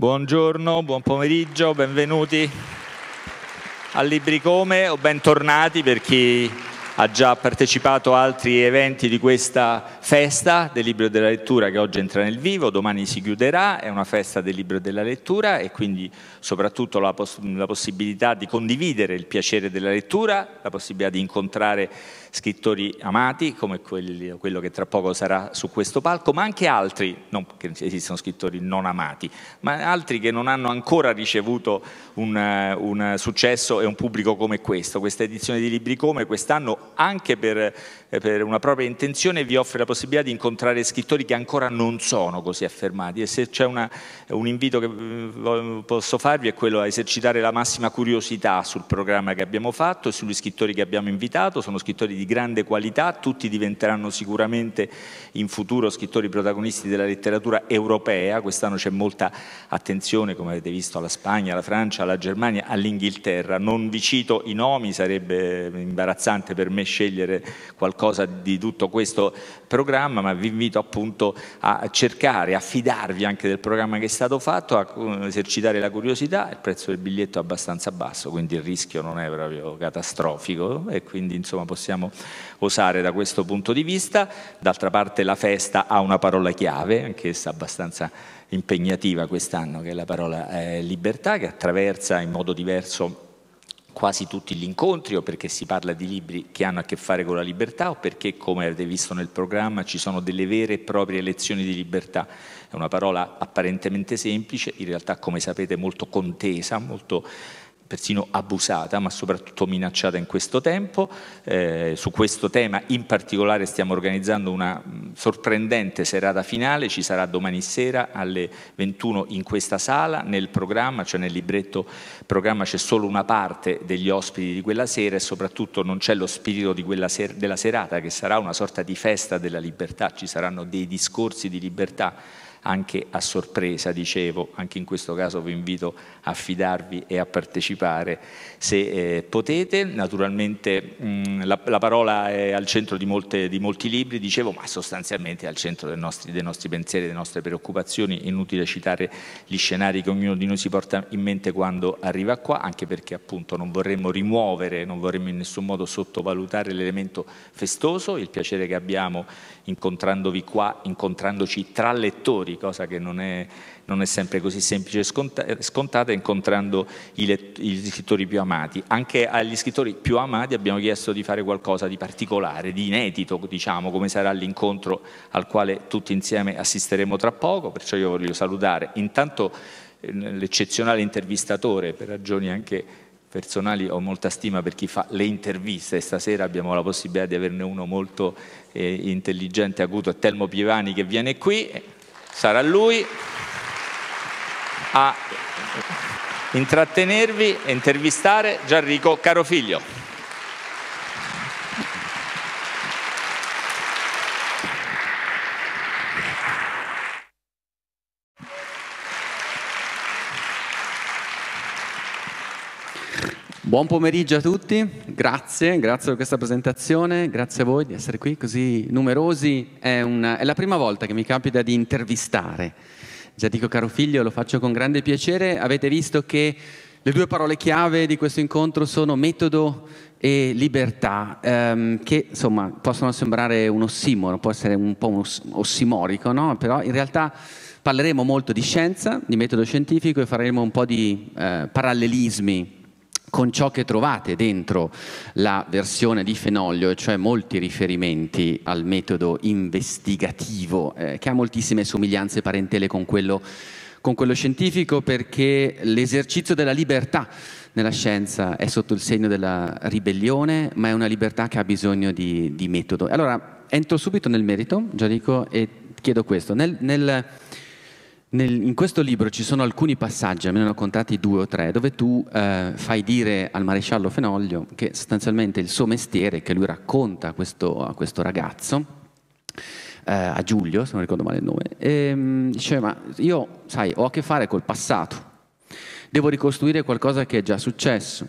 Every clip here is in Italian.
Buongiorno, buon pomeriggio, benvenuti a Libri Come o bentornati per chi ha già partecipato a altri eventi di questa festa del libro della lettura che oggi entra nel vivo, domani si chiuderà, è una festa del libro della lettura e quindi soprattutto la, poss- la possibilità di condividere il piacere della lettura, la possibilità di incontrare scrittori amati come quelli, quello che tra poco sarà su questo palco, ma anche altri, non che esistono scrittori non amati, ma altri che non hanno ancora ricevuto un, un successo e un pubblico come questo. Questa edizione di Libri Come quest'anno, anche per eh, per una propria intenzione vi offre la possibilità di incontrare scrittori che ancora non sono così affermati e se c'è un invito che mm, posso farvi è quello a esercitare la massima curiosità sul programma che abbiamo fatto e sugli scrittori che abbiamo invitato, sono scrittori di grande qualità, tutti diventeranno sicuramente in futuro scrittori protagonisti della letteratura europea, quest'anno c'è molta attenzione come avete visto alla Spagna, alla Francia, alla Germania, all'Inghilterra, non vi cito i nomi, sarebbe imbarazzante per me scegliere qualcuno qualcosa di tutto questo programma, ma vi invito appunto a cercare, a fidarvi anche del programma che è stato fatto, a uh, esercitare la curiosità, il prezzo del biglietto è abbastanza basso, quindi il rischio non è proprio catastrofico e quindi insomma possiamo osare da questo punto di vista. D'altra parte la festa ha una parola chiave, anch'essa abbastanza impegnativa quest'anno, che è la parola eh, libertà, che attraversa in modo diverso quasi tutti gli incontri o perché si parla di libri che hanno a che fare con la libertà o perché, come avete visto nel programma, ci sono delle vere e proprie lezioni di libertà. È una parola apparentemente semplice, in realtà come sapete molto contesa, molto persino abusata, ma soprattutto minacciata in questo tempo. Eh, su questo tema in particolare stiamo organizzando una mm, sorprendente serata finale, ci sarà domani sera alle 21 in questa sala, nel programma, cioè nel libretto programma c'è solo una parte degli ospiti di quella sera e soprattutto non c'è lo spirito ser della serata che sarà una sorta di festa della libertà, ci saranno dei discorsi di libertà anche a sorpresa, dicevo, anche in questo caso vi invito a fidarvi e a partecipare se eh, potete. Naturalmente mh, mm, la, la, parola è al centro di, molte, di, molti libri, dicevo, ma sostanzialmente è al centro dei nostri, dei nostri pensieri, delle nostre preoccupazioni, inutile citare gli scenari che ognuno di noi si porta in mente quando arriva qua, anche perché appunto non vorremmo rimuovere, non vorremmo in nessun modo sottovalutare l'elemento festoso, il piacere che abbiamo incontrandovi qua, incontrandoci tra lettori, cosa che non è, non è sempre così semplice e scontata, incontrando gli scrittori più amati. Anche agli scrittori più amati abbiamo chiesto di fare qualcosa di particolare, di inedito, diciamo, come sarà l'incontro al quale tutti insieme assisteremo tra poco, perciò io voglio salutare intanto eh, l'eccezionale intervistatore, per ragioni anche personali ho molta stima per chi fa le interviste, e stasera abbiamo la possibilità di averne uno molto eh, intelligente, acuto, Telmo Pievani che viene qui, sarà lui a intrattenervi e intervistare Gianrico Carofiglio. Buon pomeriggio a tutti, grazie, grazie per questa presentazione, grazie a voi di essere qui così numerosi. È, una, è, la prima volta che mi capita di intervistare. Già dico caro figlio, lo faccio con grande piacere. Avete visto che le due parole chiave di questo incontro sono metodo e libertà, ehm, che insomma possono sembrare un ossimoro, può essere un po' un ossimorico, no? però in realtà parleremo molto di scienza, di metodo scientifico e faremo un po' di eh, parallelismi con ciò che trovate dentro la versione di Fenoglio, cioè molti riferimenti al metodo investigativo, eh, che ha moltissime somiglianze parentele con quello, con quello scientifico, perché l'esercizio della libertà nella scienza è sotto il segno della ribellione, ma è una libertà che ha bisogno di, di metodo. Allora, entro subito nel merito, già dico, e chiedo questo. Nel, nel nel, in questo libro ci sono alcuni passaggi, almeno contati due o tre, dove tu eh, fai dire al maresciallo Fenoglio che sostanzialmente il suo mestiere, che lui racconta a questo, a questo ragazzo, eh, a Giulio, se non ricordo male il nome, e, ehm, dice ma io, sai, ho a che fare col passato, devo ricostruire qualcosa che è già successo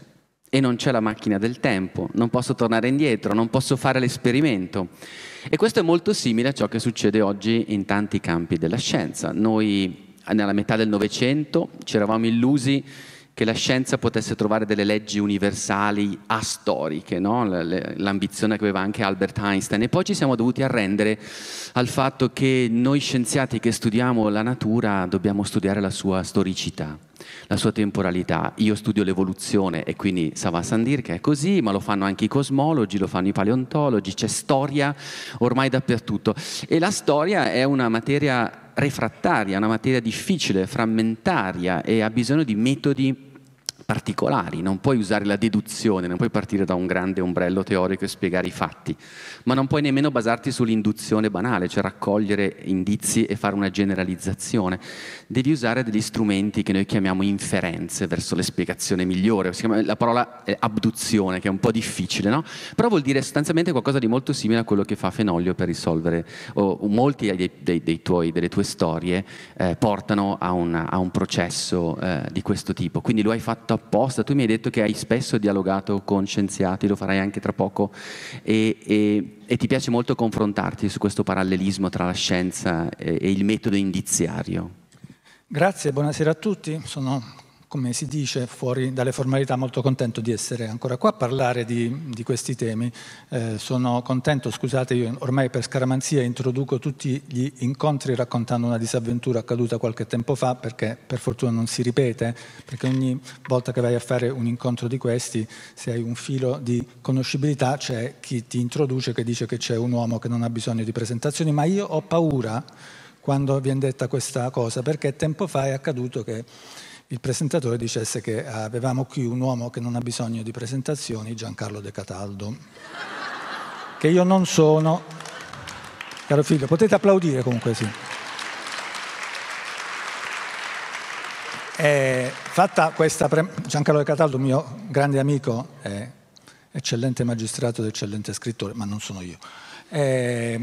e non c'è la macchina del tempo, non posso tornare indietro, non posso fare l'esperimento e questo è molto simile a ciò che succede oggi in tanti campi della scienza. Noi nella metà del Novecento ci eravamo illusi che la scienza potesse trovare delle leggi universali astoriche, no? l'ambizione che aveva anche Albert Einstein. E poi ci siamo dovuti arrendere al fatto che noi scienziati che studiamo la natura dobbiamo studiare la sua storicità la sua temporalità. Io studio l'evoluzione e quindi Savasan Dir che è così, ma lo fanno anche i cosmologi, lo fanno i paleontologi, c'è storia ormai dappertutto. E la storia è una materia refrattaria, una materia difficile, frammentaria e ha bisogno di metodi particolari, non puoi usare la deduzione, non puoi partire da un grande ombrello teorico e spiegare i fatti, ma non puoi nemmeno basarti sull'induzione banale, cioè raccogliere indizi e fare una generalizzazione. Devi usare degli strumenti che noi chiamiamo inferenze verso le spiegazione migliore, la parola abduzione, che è un po' difficile, no? però vuol dire sostanzialmente qualcosa di molto simile a quello che fa Fenoglio per risolvere, o molti dei, dei, dei tuoi, delle tue storie eh, portano a, una, a, un processo eh, di questo tipo, quindi lo hai fatto apposta. Tu mi hai detto che hai spesso dialogato con scienziati, lo farai anche tra poco, e, e, e ti piace molto confrontarti su questo parallelismo tra la scienza e, e il metodo indiziario. Grazie, buonasera a tutti. Sono come si dice fuori dalle formalità, molto contento di essere ancora qua a parlare di, di questi temi. Eh, sono contento, scusate, io ormai per scaramanzia introduco tutti gli incontri raccontando una disavventura accaduta qualche tempo fa, perché per fortuna non si ripete, perché ogni volta che vai a fare un incontro di questi, se hai un filo di conoscibilità, c'è chi ti introduce che dice che c'è un uomo che non ha bisogno di presentazioni, ma io ho paura quando viene detta questa cosa, perché tempo fa è accaduto che il presentatore dicesse che avevamo qui un uomo che non ha bisogno di presentazioni, Giancarlo De Cataldo, che io non sono. Caro figlio, potete applaudire comunque, sì. E eh, fatta questa pre- Giancarlo De Cataldo, mio grande amico, eccellente magistrato ed eccellente scrittore, ma non sono io. Eh,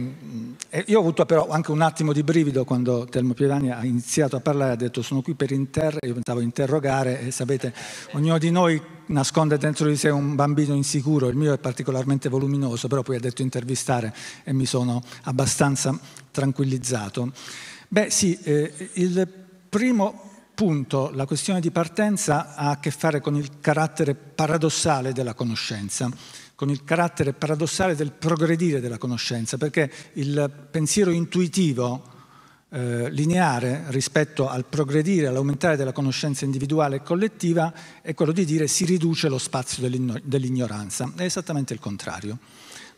io ho avuto però anche un attimo di brivido quando Telmo Piedani ha iniziato a parlare, ha detto sono qui per interrogare, io pensavo interrogare e sapete, ognuno di noi nasconde dentro di sé un bambino insicuro, il mio è particolarmente voluminoso, però poi ha detto intervistare e mi sono abbastanza tranquillizzato. Beh sì, eh, il primo punto, la questione di partenza ha a che fare con il carattere paradossale della conoscenza con il carattere paradossale del progredire della conoscenza, perché il pensiero intuitivo eh, lineare rispetto al progredire, all'aumentare della conoscenza individuale e collettiva è quello di dire si riduce lo spazio dell'ignoranza. È esattamente il contrario.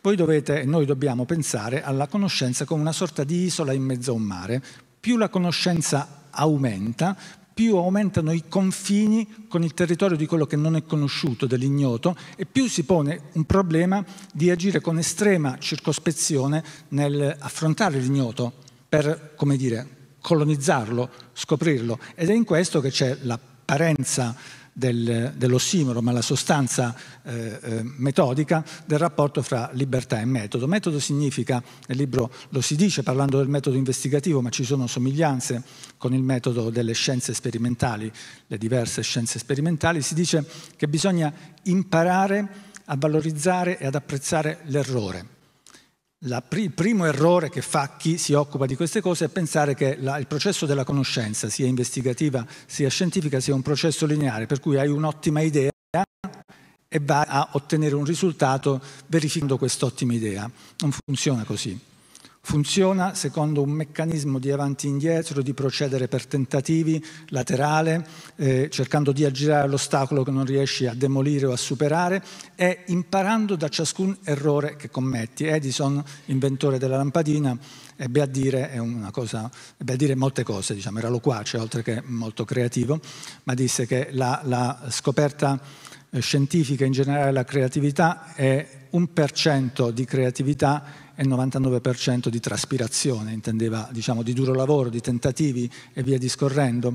Voi dovete e noi dobbiamo pensare alla conoscenza come una sorta di isola in mezzo a un mare. Più la conoscenza aumenta, più aumentano i confini con il territorio di quello che non è conosciuto, dell'ignoto, e più si pone un problema di agire con estrema circospezione nel affrontare l'ignoto per, come dire, colonizzarlo, scoprirlo. Ed è in questo che c'è l'apparenza del, dell'ossimoro, ma la sostanza eh, eh, metodica del rapporto fra libertà e metodo. Metodo significa, nel libro lo si dice parlando del metodo investigativo, ma ci sono somiglianze con il metodo delle scienze sperimentali, le diverse scienze sperimentali, si dice che bisogna imparare a valorizzare e ad apprezzare l'errore Pri il primo errore che fa chi si occupa di queste cose è pensare che la, il processo della conoscenza, sia investigativa sia scientifica, sia un processo lineare, per cui hai un'ottima idea e vai a ottenere un risultato verificando quest'ottima idea. Non funziona così. Funziona secondo un meccanismo di avanti e indietro, di procedere per tentativi, laterale, eh, cercando di aggirare l'ostacolo che non riesci a demolire o a superare e imparando da ciascun errore che commetti. Edison, inventore della lampadina, ebbe a dire, cosa, ebbe a dire molte cose, diciamo, era loquace oltre che molto creativo, ma disse che la, la scoperta eh, scientifica in generale la creatività è un per cento di creatività e il 99% di traspirazione, intendeva diciamo, di duro lavoro, di tentativi e via discorrendo.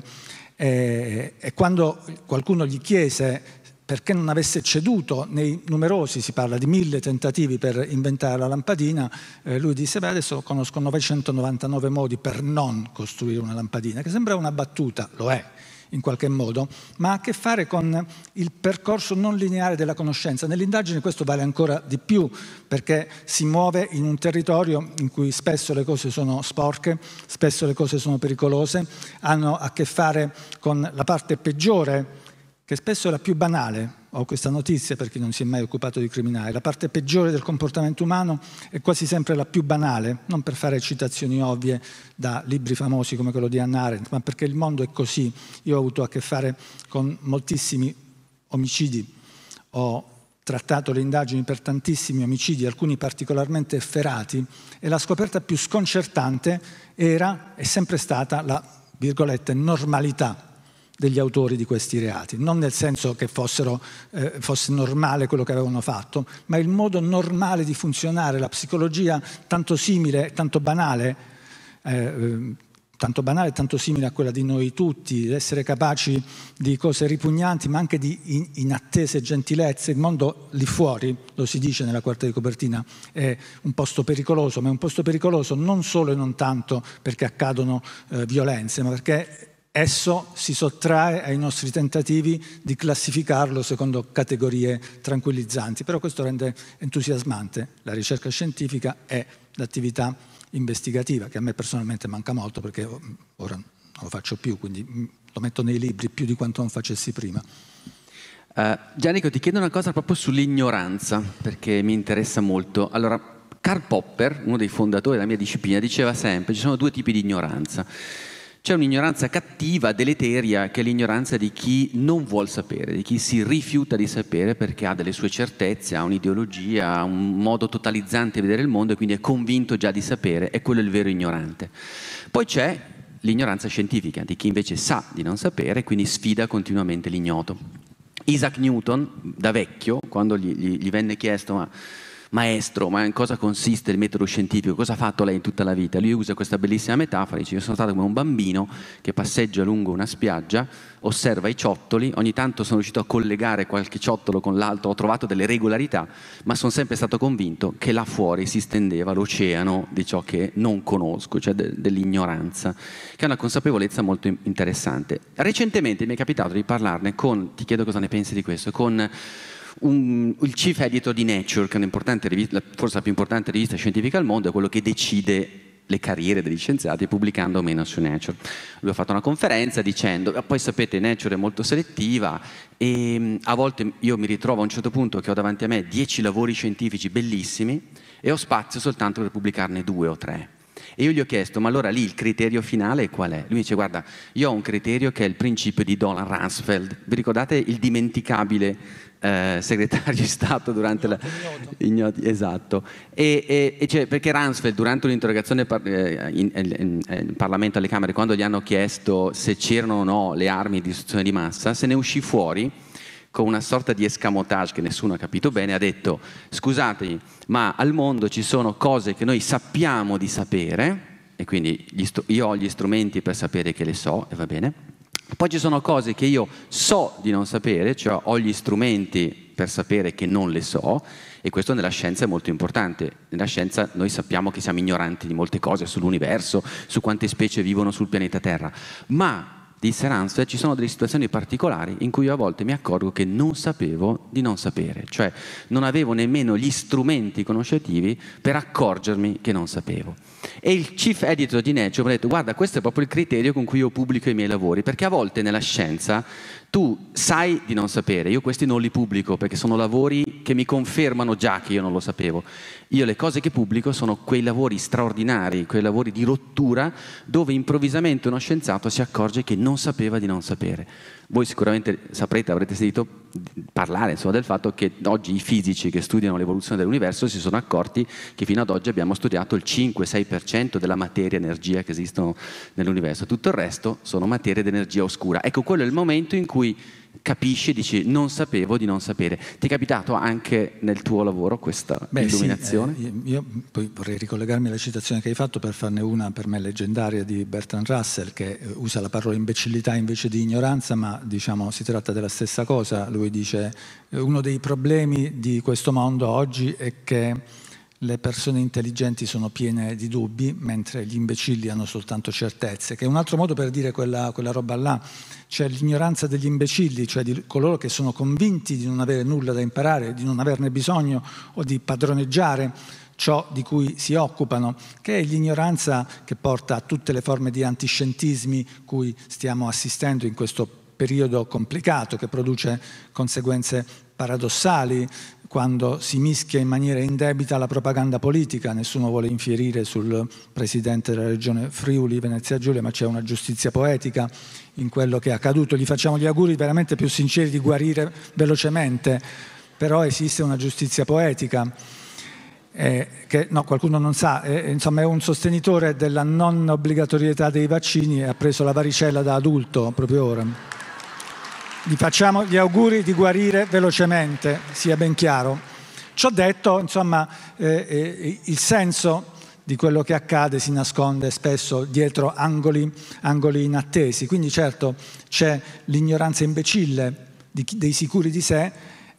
E, e quando qualcuno gli chiese perché non avesse ceduto nei numerosi, si parla di mille tentativi per inventare la lampadina, eh, lui disse beh adesso conosco 999 modi per non costruire una lampadina, che sembra una battuta, lo è, in qualche modo, ma ha a che fare con il percorso non lineare della conoscenza. Nell'indagine questo vale ancora di più perché si muove in un territorio in cui spesso le cose sono sporche, spesso le cose sono pericolose, hanno a che fare con la parte peggiore, che spesso è la più banale ho questa notizia per chi non si è mai occupato di criminali, la parte peggiore del comportamento umano è quasi sempre la più banale, non per fare citazioni ovvie da libri famosi come quello di Anna Arendt, ma perché il mondo è così. Io ho avuto a che fare con moltissimi omicidi, ho trattato le indagini per tantissimi omicidi, alcuni particolarmente efferati, e la scoperta più sconcertante era, è sempre stata, la, virgolette, normalità degli autori di questi reati, non nel senso che fossero, eh, fosse normale quello che avevano fatto, ma il modo normale di funzionare la psicologia tanto simile, tanto banale, eh, eh tanto banale, tanto simile a quella di noi tutti, essere capaci di cose ripugnanti, ma anche di inattese gentilezze. Il mondo lì fuori, lo si dice nella quarta di copertina, è un posto pericoloso, ma è un posto pericoloso non solo e non tanto perché accadono eh, violenze, ma perché Esso si sottrae ai nostri tentativi di classificarlo secondo categorie tranquillizzanti, però questo rende entusiasmante la ricerca scientifica e l'attività investigativa, che a me personalmente manca molto perché ora non lo faccio più, quindi lo metto nei libri più di quanto non facessi prima. Uh, Giannico, ti chiedo una cosa proprio sull'ignoranza, perché mi interessa molto. Allora, Karl Popper, uno dei fondatori della mia disciplina, diceva sempre ci sono due tipi di ignoranza c'è un'ignoranza cattiva, deleteria, che è l'ignoranza di chi non vuol sapere, di chi si rifiuta di sapere perché ha delle sue certezze, ha un'ideologia, ha un modo totalizzante di vedere il mondo e quindi è convinto già di sapere, è quello il vero ignorante. Poi c'è l'ignoranza scientifica, di chi invece sa di non sapere e quindi sfida continuamente l'ignoto. Isaac Newton, da vecchio, quando gli, gli, gli venne chiesto ma maestro, ma in cosa consiste il metodo scientifico? Cosa ha fatto lei in tutta la vita? Lui usa questa bellissima metafora, dice, io sono stato come un bambino che passeggia lungo una spiaggia, osserva i ciottoli, ogni tanto sono riuscito a collegare qualche ciottolo con l'altro, ho trovato delle regolarità, ma sono sempre stato convinto che là fuori si stendeva l'oceano di ciò che non conosco, cioè de- dell'ignoranza, che è una consapevolezza molto interessante. Recentemente mi è capitato di parlarne con, ti chiedo cosa ne pensi di questo, con un, il chief editor di Nature, che è un'importante rivista, forse la più importante rivista scientifica al mondo, è quello che decide le carriere degli scienziati pubblicando o meno su Nature. Lui ha fatto una conferenza dicendo, ah, poi sapete Nature è molto selettiva e mm, a volte io mi ritrovo a un certo punto che ho davanti a me dieci lavori scientifici bellissimi e ho spazio soltanto per pubblicarne due o tre. E io gli ho chiesto, ma allora lì il criterio finale qual è? Lui dice, guarda, io ho un criterio che è il principio di Donald Rumsfeld. Vi ricordate il dimenticabile eh, segretario di Stato durante ignoto, la... Ignoto. esatto. E, e, e cioè, perché Ransfeld durante un'interrogazione par- eh, in, in, in, Parlamento alle Camere, quando gli hanno chiesto se c'erano o no le armi di distruzione di massa, se ne uscì fuori con una sorta di escamotage che nessuno ha capito bene, ha detto scusatemi, ma al mondo ci sono cose che noi sappiamo di sapere, e quindi io ho gli strumenti per sapere che le so, e va bene, poi ci sono cose che io so di non sapere, cioè ho gli strumenti per sapere che non le so, e questo nella scienza è molto importante. Nella scienza noi sappiamo che siamo ignoranti di molte cose sull'universo, su quante specie vivono sul pianeta Terra, ma disse Ransfeld, ci sono delle situazioni particolari in cui io a volte mi accorgo che non sapevo di non sapere, cioè non avevo nemmeno gli strumenti conoscitivi per accorgermi che non sapevo. E il chief editor di Nature mi ha detto guarda questo è proprio il criterio con cui io pubblico i miei lavori, perché a volte nella scienza tu sai di non sapere, io questi non li pubblico perché sono lavori che mi confermano già che io non lo sapevo. Io le cose che pubblico sono quei lavori straordinari, quei lavori di rottura dove improvvisamente uno scienziato si accorge che non sapeva di non sapere. Voi sicuramente saprete, avrete sentito parlare insomma, del fatto che oggi i fisici che studiano l'evoluzione dell'universo si sono accorti che fino ad oggi abbiamo studiato il 5-6% della materia e energia che esistono nell'universo, tutto il resto sono materie ed energia oscura. Ecco, quello è il momento in cui capisci e dici non sapevo di non sapere. Ti è capitato anche nel tuo lavoro questa Beh, illuminazione? Sì, eh, io poi vorrei ricollegarmi alla citazione che hai fatto per farne una per me leggendaria di Bertrand Russell che eh, usa la parola imbecillità invece di ignoranza, ma diciamo si tratta della stessa cosa. Lui dice uno dei problemi di questo mondo oggi è che le persone intelligenti sono piene di dubbi, mentre gli imbecilli hanno soltanto certezze, che è un altro modo per dire quella, quella roba là. C'è l'ignoranza degli imbecilli, cioè di coloro che sono convinti di non avere nulla da imparare, di non averne bisogno o di padroneggiare ciò di cui si occupano, che è l'ignoranza che porta a tutte le forme di antiscientismi cui stiamo assistendo in questo periodo complicato, che produce conseguenze paradossali, quando si mischia in maniera indebita la propaganda politica, nessuno vuole infierire sul presidente della regione Friuli, Venezia Giulia, ma c'è una giustizia poetica in quello che è accaduto. Gli facciamo gli auguri veramente più sinceri di guarire velocemente, però esiste una giustizia poetica. Eh, che no, qualcuno non sa, eh, insomma è un sostenitore della non obbligatorietà dei vaccini e ha preso la varicella da adulto proprio ora. Gli facciamo gli auguri di guarire velocemente, sia ben chiaro. Ciò detto, insomma, eh, eh, il senso di quello che accade si nasconde spesso dietro angoli, angoli inattesi. Quindi certo c'è l'ignoranza imbecille di, dei sicuri di sé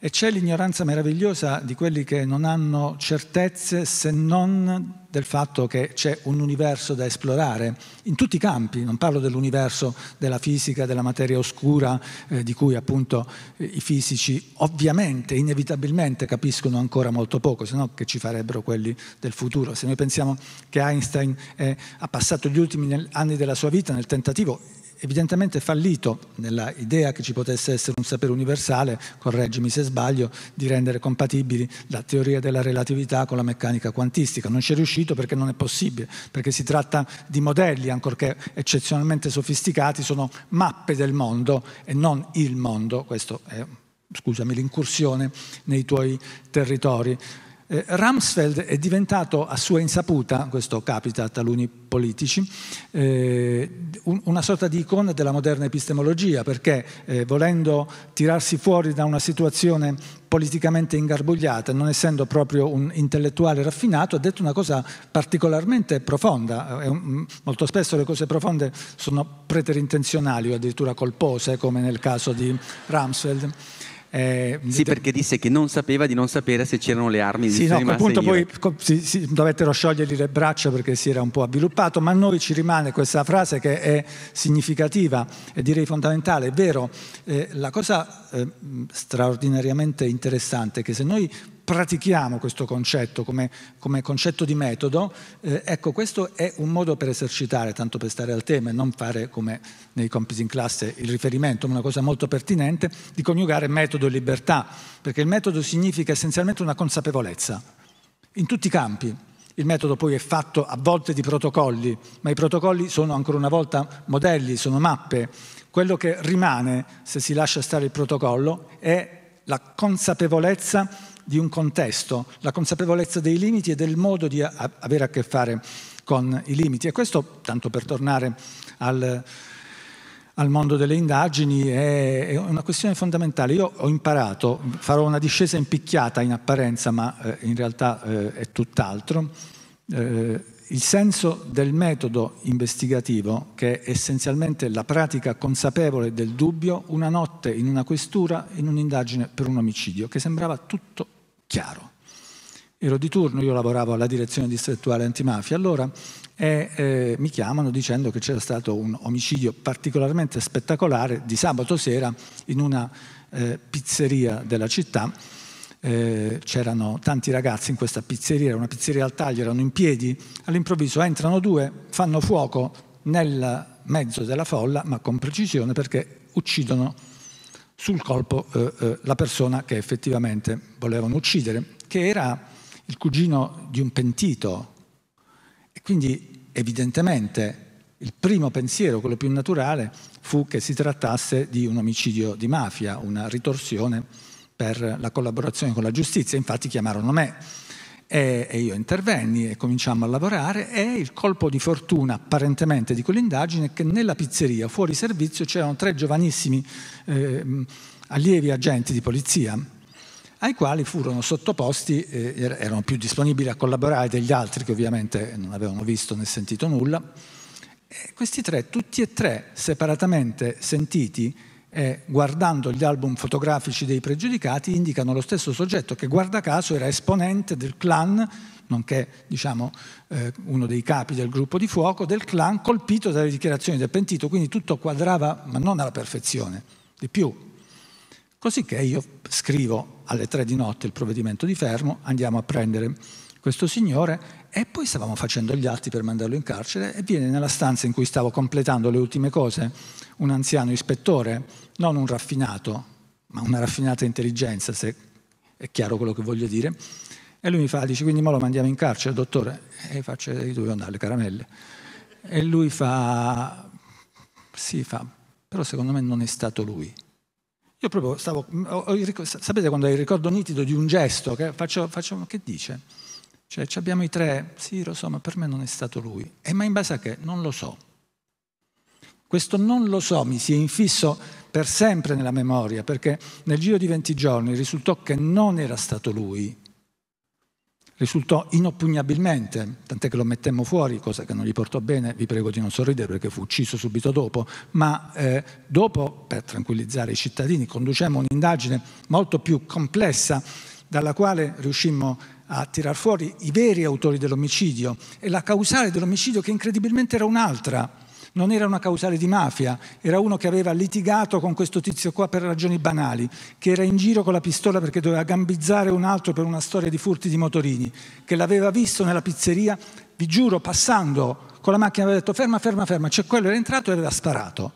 e c'è l'ignoranza meravigliosa di quelli che non hanno certezze se non del fatto che c'è un universo da esplorare, in tutti i campi, non parlo dell'universo della fisica, della materia oscura, eh, di cui appunto eh, i fisici ovviamente, inevitabilmente capiscono ancora molto poco, se no che ci farebbero quelli del futuro. Se noi pensiamo che Einstein eh, ha passato gli ultimi anni della sua vita nel tentativo evidentemente fallito nella idea che ci potesse essere un sapere universale, correggimi se sbaglio, di rendere compatibili la teoria della relatività con la meccanica quantistica. Non ci è riuscito perché non è possibile, perché si tratta di modelli, ancorché eccezionalmente sofisticati, sono mappe del mondo e non il mondo, questo è scusami, l'incursione nei tuoi territori. Eh, Rumsfeld è diventato a sua insaputa, questo capita a taluni politici, eh, un, una sorta di icona della moderna epistemologia, perché eh, volendo tirarsi fuori da una situazione politicamente ingarbugliata, non essendo proprio un intellettuale raffinato, ha detto una cosa particolarmente profonda. Eh, mm, molto spesso le cose profonde sono preterintenzionali o addirittura colpose, come nel caso di Rumsfeld. Eh, sì, perché disse che non sapeva di non sapere se c'erano le armi di sì, no, quel punto poi si, si, dovettero sciogliergli le braccia perché si era un po' avviluppato, ma a noi ci rimane questa frase che è significativa e direi fondamentale. È vero, eh, la cosa eh, straordinariamente interessante è che se noi pratichiamo questo concetto come, come concetto di metodo, eh, ecco questo è un modo per esercitare, tanto per stare al tema e non fare come nei compiti in classe il riferimento, ma una cosa molto pertinente, di coniugare metodo e libertà, perché il metodo significa essenzialmente una consapevolezza in tutti i campi. Il metodo poi è fatto a volte di protocolli, ma i protocolli sono ancora una volta modelli, sono mappe. Quello che rimane, se si lascia stare il protocollo, è la consapevolezza di un contesto, la consapevolezza dei limiti e del modo di a- avere a che fare con i limiti. E questo, tanto per tornare al, al mondo delle indagini, è, è, una questione fondamentale. Io ho imparato, farò una discesa impicchiata in apparenza, ma eh, in realtà eh, è tutt'altro. Eh, il senso del metodo investigativo, che è essenzialmente la pratica consapevole del dubbio, una notte in una questura, in un'indagine per un omicidio, che sembrava tutto chiaro. Ero di turno, io lavoravo alla direzione distrettuale antimafia allora e eh, mi chiamano dicendo che c'era stato un omicidio particolarmente spettacolare di sabato sera in una eh, pizzeria della città. Eh, c'erano tanti ragazzi in questa pizzeria, era una pizzeria al taglio, erano in piedi, all'improvviso entrano due, fanno fuoco nel mezzo della folla, ma con precisione perché uccidono sul colpo eh, eh, la persona che effettivamente volevano uccidere, che era il cugino di un pentito. E quindi evidentemente il primo pensiero, quello più naturale, fu che si trattasse di un omicidio di mafia, una ritorsione per la collaborazione con la giustizia. Infatti chiamarono me e, e io intervenni e cominciamo a lavorare e il colpo di fortuna apparentemente di quell'indagine è che nella pizzeria fuori servizio c'erano tre giovanissimi eh, allievi agenti di polizia ai quali furono sottoposti, eh, er-, erano più disponibili a collaborare degli altri che ovviamente non avevano visto né sentito nulla, e questi tre, tutti e tre separatamente sentiti, eh, guardando gli album fotografici dei pregiudicati, indicano lo stesso soggetto che guarda caso era esponente del clan, nonché diciamo, eh, uno dei capi del gruppo di fuoco, del clan colpito dalle dichiarazioni del pentito, quindi tutto quadrava, ma non alla perfezione, di più. Cosicché io scrivo alle tre di notte il provvedimento di fermo, andiamo a prendere questo signore e poi stavamo facendo gli atti per mandarlo in carcere e viene nella stanza in cui stavo completando le ultime cose un anziano ispettore non un raffinato, ma una raffinata intelligenza, se è chiaro quello che voglio dire. E lui mi fa, dice, quindi mo lo mandiamo in carcere, dottore? E faccio, io dovevo andare alle caramelle. E lui fa, sì, fa, però secondo me non è stato lui. Io proprio stavo, sapete quando hai il ricordo nitido di un gesto, che faccio, faccio che dice? Cioè, abbiamo i tre, sì, lo so, ma per me non è stato lui. E eh, ma in base a che? Non lo so. Questo non lo so mi si è infisso per sempre nella memoria, perché nel giro di 20 giorni risultò che non era stato lui. Risultò inoppugnabilmente, tant'è che lo mettemmo fuori, cosa che non gli portò bene, vi prego di non sorridere perché fu ucciso subito dopo, ma eh, dopo, per tranquillizzare i cittadini, conducemmo un'indagine molto più complessa dalla quale riuscimmo a tirar fuori i veri autori dell'omicidio e la causale dell'omicidio che incredibilmente era un'altra, non era una causale di mafia, era uno che aveva litigato con questo tizio qua per ragioni banali, che era in giro con la pistola perché doveva gambizzare un altro per una storia di furti di motorini, che l'aveva visto nella pizzeria, vi giuro, passando con la macchina aveva detto ferma, ferma, ferma, c'è cioè, quello, era entrato e aveva sparato.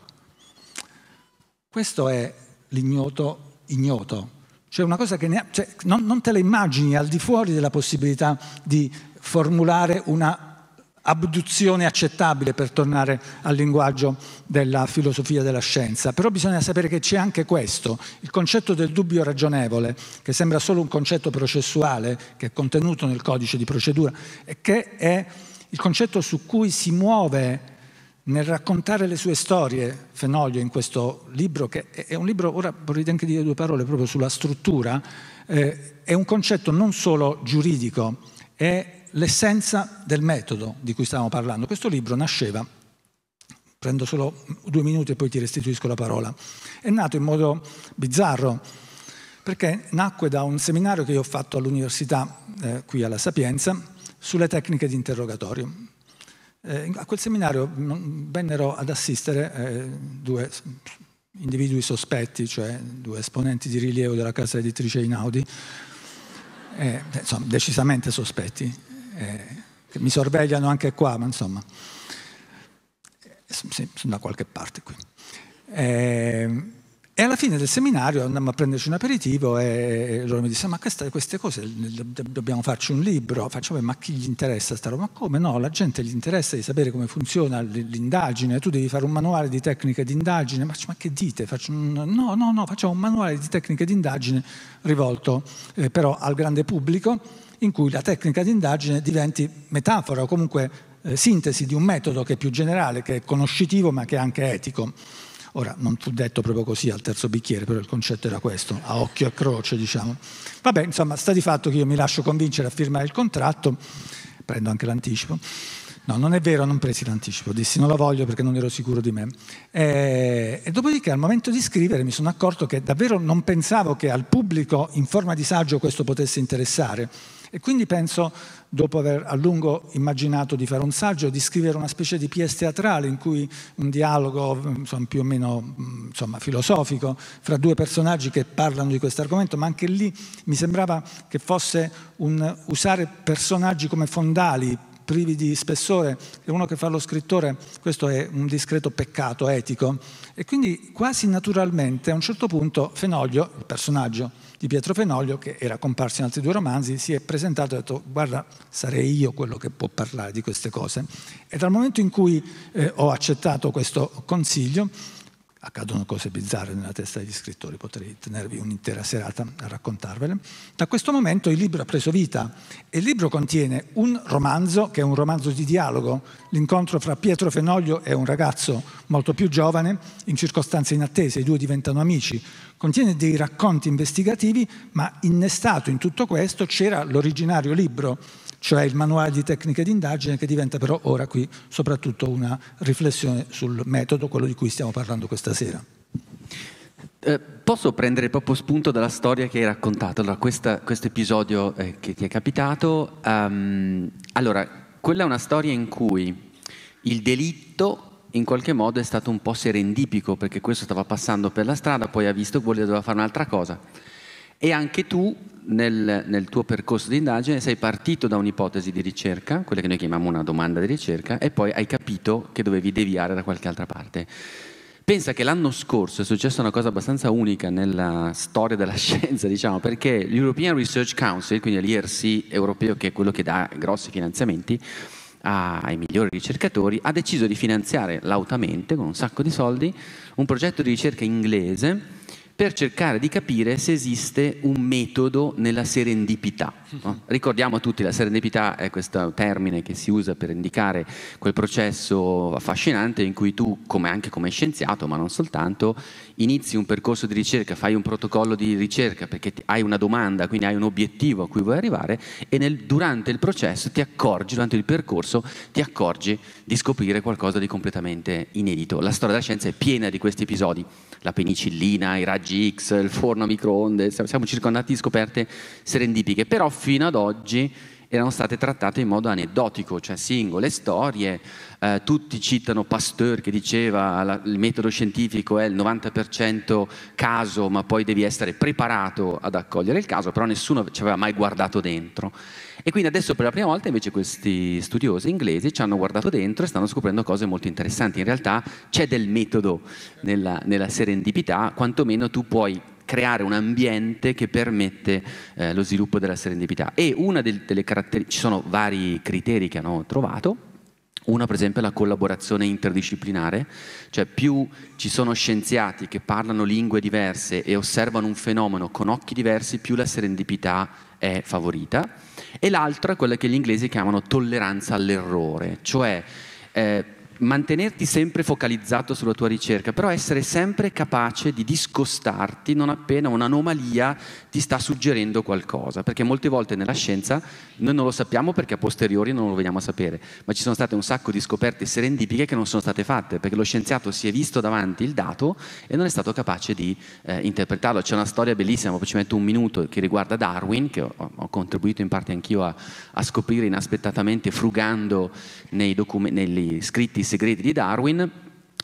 Questo è l'ignoto ignoto. Cioè una cosa che ne ha, cioè, non, non te la immagini al di fuori della possibilità di formulare una abduzione accettabile per tornare al linguaggio della filosofia della scienza. Però bisogna sapere che c'è anche questo, il concetto del dubbio ragionevole, che sembra solo un concetto processuale, che è contenuto nel codice di procedura, e che è il concetto su cui si muove nel raccontare le sue storie, Fenoglio in questo libro, che è un libro, ora vorrei anche dire due parole proprio sulla struttura, eh, è un concetto non solo giuridico, è l'essenza del metodo di cui stavamo parlando. Questo libro nasceva, prendo solo due minuti e poi ti restituisco la parola, è nato in modo bizzarro, perché nacque da un seminario che io ho fatto all'università, eh, qui alla Sapienza, sulle tecniche di interrogatorio. Eh, a quel seminario vennero ad assistere eh, due individui sospetti, cioè due esponenti di rilievo della casa editrice Inaudi, eh, insomma, decisamente sospetti eh, mi sorvegliano anche qua, ma insomma, sì, sono da qualche parte qui. Eh, e alla fine del seminario andammo a prenderci un aperitivo e loro mi dissero ma questa, queste cose dobbiamo farci un libro, facciamo ma chi gli interessa questa roba? Ma come no? La gente gli interessa di sapere come funziona l'indagine, tu devi fare un manuale di tecniche d'indagine, ma, ma, che dite? Un... no, no, no, facciamo un manuale di tecniche d'indagine rivolto eh, però al grande pubblico in cui la tecnica di indagine diventi metafora o comunque eh, sintesi di un metodo che è più generale, che è conoscitivo ma che è anche etico. Ora, non fu detto proprio così al terzo bicchiere, però il concetto era questo, a occhio e croce, diciamo. Vabbè, insomma, sta di fatto che io mi lascio convincere a firmare il contratto, prendo anche l'anticipo. No, non è vero, non presi l'anticipo, dissi non lo voglio perché non ero sicuro di me. E, e, dopodiché al momento di scrivere mi sono accorto che davvero non pensavo che al pubblico in forma di saggio questo potesse interessare. E quindi penso, dopo aver a lungo immaginato di fare un saggio, di scrivere una specie di pièce teatrale in cui un dialogo insomma, più o meno mm, insomma, filosofico fra due personaggi che parlano di questo argomento, ma anche lì mi sembrava che fosse un usare personaggi come fondali privi di spessore e uno che fa lo scrittore, questo è un discreto peccato etico. E quindi quasi naturalmente a un certo punto Fenoglio, il personaggio, di Pietro Fenoglio, che era comparso in altri due romanzi, si è presentato e ha detto guarda sarei io quello che può parlare di queste cose. E dal momento in cui eh, ho accettato questo consiglio, accadono cose bizzarre nella testa degli scrittori, potrei tenervi un'intera serata a raccontarvele. Da questo momento il libro ha preso vita e il libro contiene un romanzo, che è un romanzo di dialogo, l'incontro fra Pietro Fenoglio e un ragazzo molto più giovane, in circostanze inattese, i due diventano amici, contiene dei racconti investigativi, ma innestato in tutto questo c'era l'originario libro cioè il manuale di tecniche d'indagine che diventa però ora qui soprattutto una riflessione sul metodo, quello di cui stiamo parlando questa sera. Eh, posso prendere proprio spunto dalla storia che hai raccontato, allora, questo episodio eh, che ti è capitato, um, allora, quella è una storia in cui il delitto in qualche modo è stato un po' serendipico perché questo stava passando per la strada, poi ha visto che voleva fare un'altra cosa. E anche tu nel, nel, tuo percorso di indagine sei partito da un'ipotesi di ricerca, quella che noi chiamiamo una domanda di ricerca, e poi hai capito che dovevi deviare da qualche altra parte. Pensa che l'anno scorso è successa una cosa abbastanza unica nella storia della scienza, diciamo, perché l'European Research Council, quindi l'IRC europeo che è quello che dà grossi finanziamenti ai migliori ricercatori, ha deciso di finanziare lautamente, con un sacco di soldi, un progetto di ricerca inglese per cercare di capire se esiste un metodo nella serendipità. No? Ricordiamo a tutti, la serendipità è questo termine che si usa per indicare quel processo affascinante in cui tu, come anche come scienziato, ma non soltanto, inizi un percorso di ricerca, fai un protocollo di ricerca perché hai una domanda, quindi hai un obiettivo a cui vuoi arrivare e nel, durante il processo ti accorgi, durante il percorso, ti accorgi di scoprire qualcosa di completamente inedito. La storia della scienza è piena di questi episodi, la penicillina, i raggi TGX, il forno a microonde, siamo circondati di scoperte serendipiche, però fino ad oggi erano state trattate in modo aneddotico, cioè singole storie. Eh, tutti citano Pasteur che diceva la, il metodo scientifico è il 90% caso, ma poi devi essere preparato ad accogliere il caso, però nessuno ci aveva mai guardato dentro. E quindi adesso per la prima volta invece questi studiosi inglesi ci hanno guardato dentro e stanno scoprendo cose molto interessanti. In realtà c'è del metodo nella, nella serendipità, quantomeno tu puoi creare un ambiente che permette eh, lo sviluppo della serendipità. E una del, delle caratteristiche, ci sono vari criteri che hanno trovato, una per esempio è la collaborazione interdisciplinare, cioè più ci sono scienziati che parlano lingue diverse e osservano un fenomeno con occhi diversi, più la serendipità è favorita. E l'altra è quella che gli inglesi chiamano tolleranza all'errore, cioè eh, mantenerti sempre focalizzato sulla tua ricerca, però essere sempre capace di discostarti non appena un'anomalia ti sta suggerendo qualcosa, perché molte volte nella scienza noi non lo sappiamo perché a posteriori non lo veniamo a sapere, ma ci sono state un sacco di scoperte serendipiche che non sono state fatte, perché lo scienziato si è visto davanti il dato e non è stato capace di eh, interpretarlo. C'è una storia bellissima, poi ci metto un minuto, che riguarda Darwin, che ho, ho contribuito in parte anch'io a, a scoprire inaspettatamente frugando nei, docu- negli scritti segreti di Darwin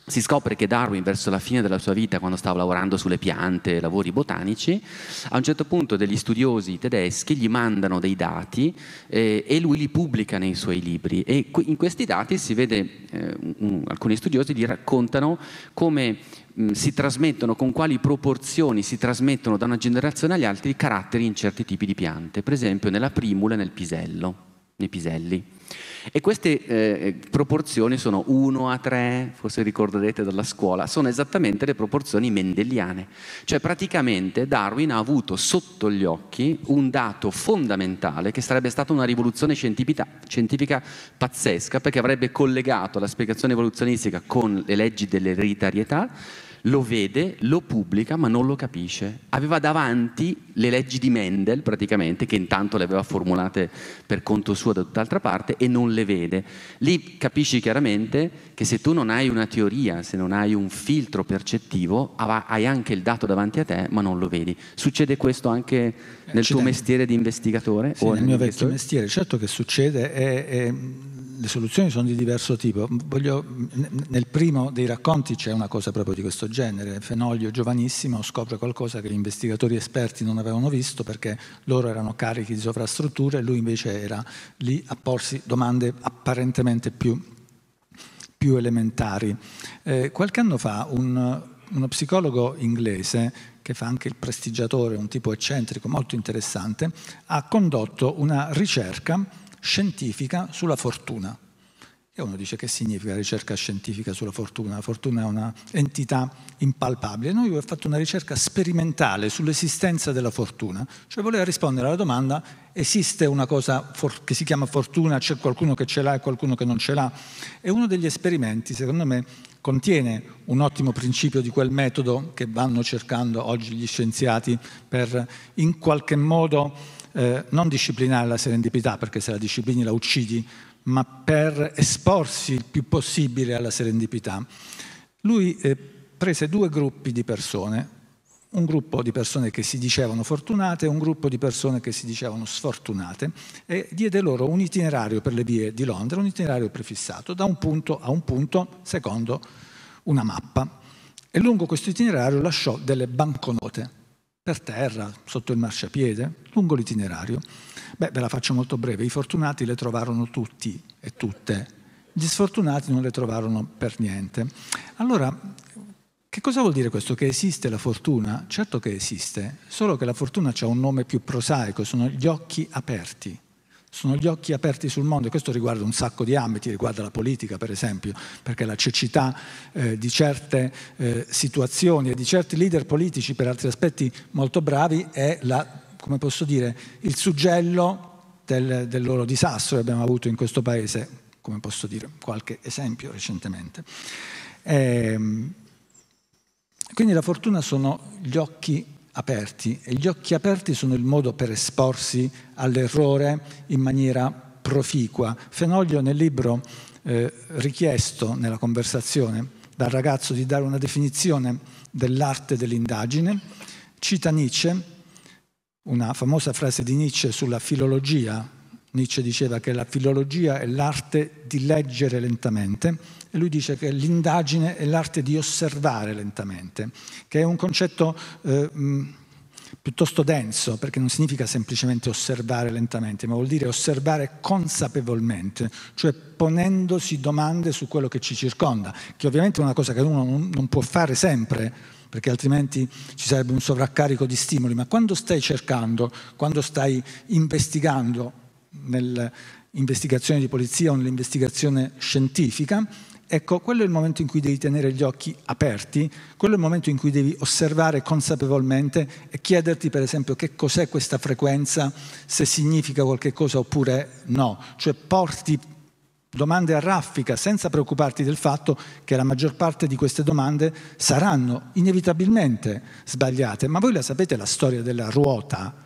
si scopre che Darwin verso la fine della sua vita, quando stava lavorando sulle piante, lavori botanici, a un certo punto degli studiosi tedeschi gli mandano dei dati eh, e lui li pubblica nei suoi libri e in questi dati si vede, eh, un, alcuni studiosi gli raccontano come mh, mm, si trasmettono, con quali proporzioni si trasmettono da una generazione agli altri i caratteri in certi tipi di piante, per esempio nella primula e nel pisello, nei piselli. E queste eh, proporzioni sono 1 a 3, forse ricorderete dalla scuola, sono esattamente le proporzioni mendeliane. Cioè praticamente Darwin ha avuto sotto gli occhi un dato fondamentale che sarebbe stata una rivoluzione scientifica, scientifica pazzesca perché avrebbe collegato la spiegazione evoluzionistica con le leggi dell'ereditarietà lo vede, lo pubblica ma non lo capisce. Aveva davanti le leggi di Mendel praticamente, che intanto le aveva formulate per conto suo da tutt'altra parte e non le vede. Lì capisci chiaramente che se tu non hai una teoria, se non hai un filtro percettivo, hai anche il dato davanti a te ma non lo vedi. Succede questo anche nel tuo mestiere di investigatore? Sì, o nel mio vecchio mestiere, certo che succede. È, è le soluzioni sono di diverso tipo. Voglio, nel primo dei racconti c'è una cosa proprio di questo genere. Fenoglio, giovanissimo, scopre qualcosa che gli investigatori esperti non avevano visto perché loro erano carichi di sovrastrutture e lui invece era lì a porsi domande apparentemente più, più elementari. Eh, qualche anno fa un, uno psicologo inglese che fa anche il prestigiatore, un tipo eccentrico molto interessante, ha condotto una ricerca scientifica sulla fortuna. E uno dice che significa ricerca scientifica sulla fortuna? La fortuna è un'entità impalpabile. Noi abbiamo fatto una ricerca sperimentale sull'esistenza della fortuna, cioè voleva rispondere alla domanda esiste una cosa che si chiama fortuna, c'è qualcuno che ce l'ha e qualcuno che non ce l'ha? E uno degli esperimenti, secondo me, contiene un ottimo principio di quel metodo che vanno cercando oggi gli scienziati per in qualche modo eh, non disciplinare la serendipità, perché se la disciplini la uccidi, ma per esporsi il più possibile alla serendipità. Lui eh, prese due gruppi di persone, un gruppo di persone che si dicevano fortunate e un gruppo di persone che si dicevano sfortunate e diede loro un itinerario per le vie di Londra, un itinerario prefissato da un punto a un punto secondo una mappa. E lungo questo itinerario lasciò delle banconote per terra, sotto il marciapiede, lungo l'itinerario. Beh, ve la faccio molto breve, i fortunati le trovarono tutti e tutte, gli sfortunati non le trovarono per niente. Allora, che cosa vuol dire questo? Che esiste la fortuna? Certo che esiste, solo che la fortuna ha un nome più prosaico, sono gli occhi aperti sono gli occhi aperti sul mondo e questo riguarda un sacco di ambiti, riguarda la politica per esempio, perché la cecità eh, di certe eh, situazioni e di certi leader politici per altri aspetti molto bravi è la, come posso dire, il suggello del, del loro disastro che abbiamo avuto in questo paese, come posso dire, qualche esempio recentemente. E, ehm, quindi la fortuna sono gli occhi aperti aperti e gli occhi aperti sono il modo per esporsi all'errore in maniera proficua. Fenoglio nel libro eh, richiesto nella conversazione dal ragazzo di dare una definizione dell'arte dell'indagine, cita Nietzsche, una famosa frase di Nietzsche sulla filologia, Nietzsche diceva che la filologia è l'arte di leggere lentamente e lui dice che l'indagine è l'arte di osservare lentamente, che è un concetto eh, mm, piuttosto denso, perché non significa semplicemente osservare lentamente, ma vuol dire osservare consapevolmente, cioè ponendosi domande su quello che ci circonda, che ovviamente è una cosa che uno non può fare sempre, perché altrimenti ci sarebbe un sovraccarico di stimoli, ma quando stai cercando, quando stai investigando, nell'investigazione di polizia o nell'investigazione scientifica, ecco, quello è il momento in cui devi tenere gli occhi aperti, quello è il momento in cui devi osservare consapevolmente e chiederti per esempio che cos'è questa frequenza, se significa qualche cosa oppure no, cioè porti domande a raffica senza preoccuparti del fatto che la maggior parte di queste domande saranno inevitabilmente sbagliate, ma voi la sapete la storia della ruota,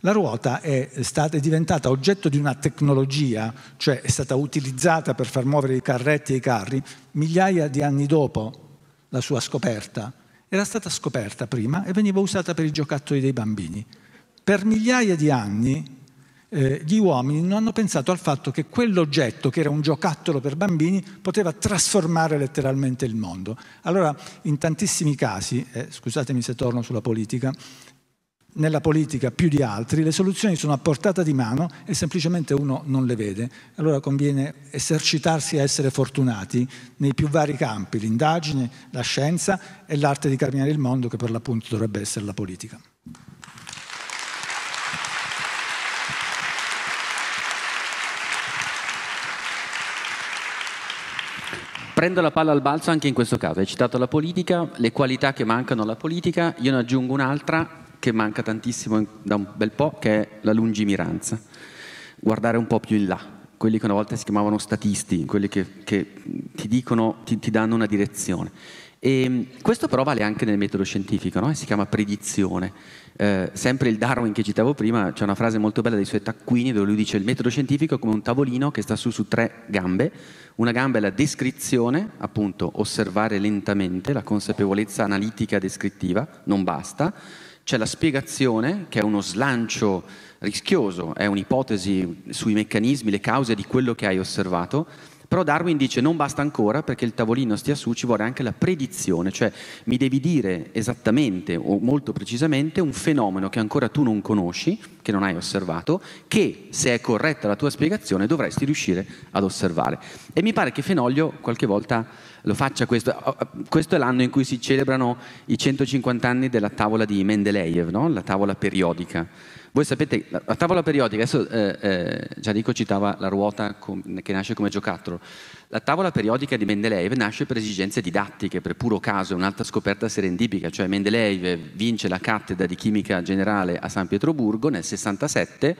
la ruota è, stata, è diventata oggetto di una tecnologia, cioè è stata utilizzata per far muovere i carretti e i carri migliaia di anni dopo la sua scoperta. Era stata scoperta prima e veniva usata per i giocattoli dei bambini. Per migliaia di anni eh, gli uomini non hanno pensato al fatto che quell'oggetto, che era un giocattolo per bambini, poteva trasformare letteralmente il mondo. Allora, in tantissimi casi, eh, scusatemi se torno sulla politica, nella politica più di altri, le soluzioni sono a portata di mano e semplicemente uno non le vede. Allora conviene esercitarsi a essere fortunati nei più vari campi, l'indagine, la scienza e l'arte di camminare il mondo che per l'appunto dovrebbe essere la politica. Prendo la palla al balzo anche in questo caso, hai citato la politica, le qualità che mancano alla politica, io ne aggiungo un'altra che manca tantissimo da un bel po', che è la lungimiranza. Guardare un po' più in là, quelli che una volta si chiamavano statisti, quelli che, che ti dicono, ti, ti, danno una direzione. E ehm, questo però vale anche nel metodo scientifico, no? si chiama predizione. Eh, sempre il Darwin che citavo prima, c'è una frase molto bella dei suoi taccuini dove lui dice il metodo scientifico è come un tavolino che sta su su tre gambe, una gamba è la descrizione, appunto osservare lentamente, la consapevolezza analitica descrittiva, non basta, c'è la spiegazione, che è uno slancio rischioso, è un'ipotesi sui meccanismi, le cause di quello che hai osservato, però Darwin dice non basta ancora perché il tavolino stia su, ci vuole anche la predizione, cioè mi devi dire esattamente o molto precisamente un fenomeno che ancora tu non conosci, che non hai osservato, che se è corretta la tua spiegazione dovresti riuscire ad osservare. E mi pare che Fenoglio qualche volta lo faccia questo. Eh, questo è l'anno in cui si celebrano i 150 anni della tavola di Mendeleev, no? la tavola periodica voi sapete, la, tavola periodica, adesso eh, eh, Gianrico citava la ruota com, che nasce come giocattolo, la tavola periodica di Mendeleev nasce per esigenze didattiche, per puro caso, è un'altra scoperta serendipica, cioè Mendeleev vince la cattedra di chimica generale a San Pietroburgo nel 67,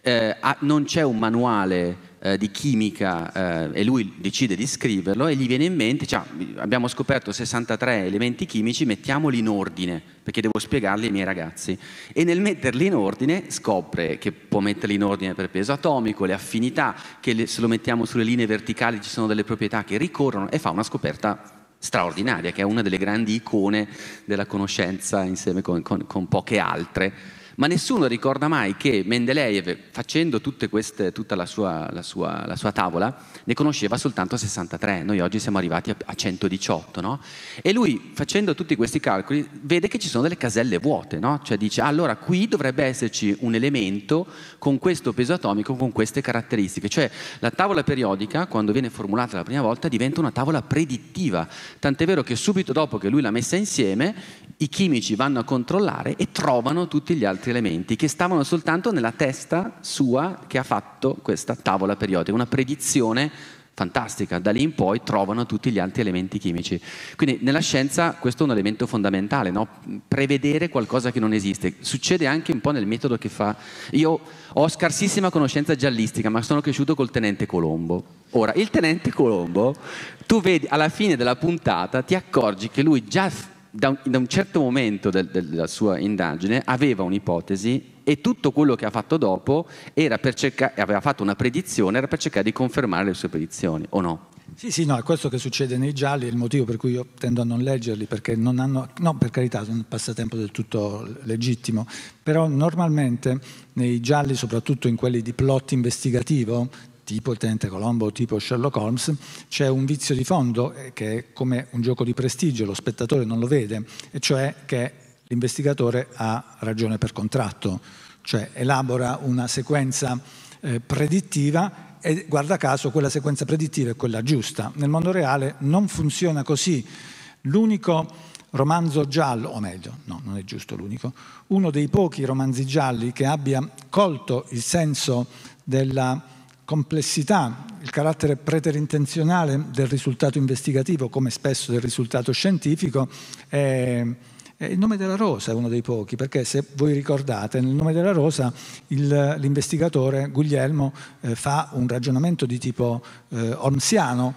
eh, non c'è un manuale eh, di chimica eh, e lui decide di scriverlo e gli viene in mente, cioè, abbiamo scoperto 63 elementi chimici, mettiamoli in ordine, perché devo spiegarli ai miei ragazzi. E nel metterli in ordine scopre che può metterli in ordine per peso atomico, le affinità, che le, se lo mettiamo sulle linee verticali ci sono delle proprietà che ricorrono e fa una scoperta straordinaria, che è una delle grandi icone della conoscenza insieme con, con, con poche altre ma nessuno ricorda mai che Mendeleev, facendo queste, tutta la sua, la, sua, la sua, tavola, ne conosceva soltanto 63, noi oggi siamo arrivati a, 118, no? E lui, facendo tutti questi calcoli, vede che ci sono delle caselle vuote, no? Cioè dice, allora qui dovrebbe esserci un elemento con questo peso atomico, con queste caratteristiche. Cioè la tavola periodica, quando viene formulata la prima volta, diventa una tavola predittiva, tant'è vero che subito dopo che lui l'ha messa insieme, i chimici vanno a controllare e trovano tutti gli altri altri elementi che stavano soltanto nella testa sua che ha fatto questa tavola periodica, una predizione fantastica, da lì in poi trovano tutti gli altri elementi chimici. Quindi nella scienza questo è un elemento fondamentale, no? prevedere qualcosa che non esiste. Succede anche un po' nel metodo che fa... Io ho scarsissima conoscenza giallistica, ma sono cresciuto col tenente Colombo. Ora, il tenente Colombo, tu vedi alla fine della puntata, ti accorgi che lui già da un, da un certo momento del, del, della sua indagine aveva un'ipotesi e tutto quello che ha fatto dopo cerca, aveva fatto una predizione, era per cercare di confermare le sue predizioni, o no? Sì, sì, no, è questo che succede nei gialli, è il motivo per cui io tendo a non leggerli, perché non hanno, no, per carità, è un passatempo del tutto legittimo, però normalmente nei gialli, soprattutto in quelli di plot investigativo, tipo il Tenente Colombo, tipo Sherlock Holmes, c'è un vizio di fondo eh, che è come un gioco di prestigio, lo spettatore non lo vede, e cioè che l'investigatore ha ragione per contratto, cioè elabora una sequenza eh, predittiva e guarda caso quella sequenza predittiva è quella giusta. Nel mondo reale non funziona così. L'unico romanzo giallo, o meglio, no, non è giusto l'unico, uno dei pochi romanzi gialli che abbia colto il senso della complessità, il carattere preterintenzionale del risultato investigativo, come spesso del risultato scientifico, è, è il nome della rosa è uno dei pochi, perché se voi ricordate, nel nome della rosa il, l'investigatore Guglielmo eh, fa un ragionamento di tipo eh, ormsiano,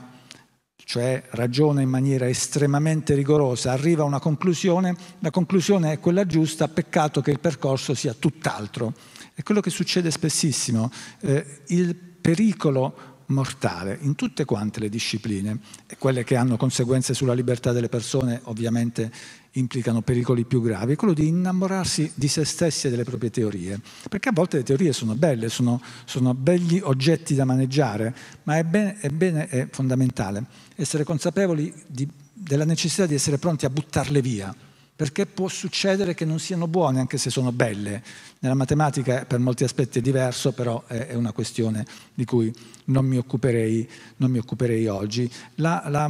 cioè ragiona in maniera estremamente rigorosa, arriva a una conclusione, la conclusione è quella giusta, peccato che il percorso sia tutt'altro. È quello che succede spessissimo. Eh, il pericolo mortale in tutte quante le discipline e quelle che hanno conseguenze sulla libertà delle persone ovviamente implicano pericoli più gravi, è quello di innamorarsi di se stessi e delle proprie teorie, perché a volte le teorie sono belle, sono, sono belli oggetti da maneggiare, ma è bene, è, bene, è fondamentale essere consapevoli di, della necessità di essere pronti a buttarle via, perché può succedere che non siano buone anche se sono belle. Nella matematica per molti aspetti è diverso, però è una questione di cui non mi occuperei, non mi occuperei oggi. La, la...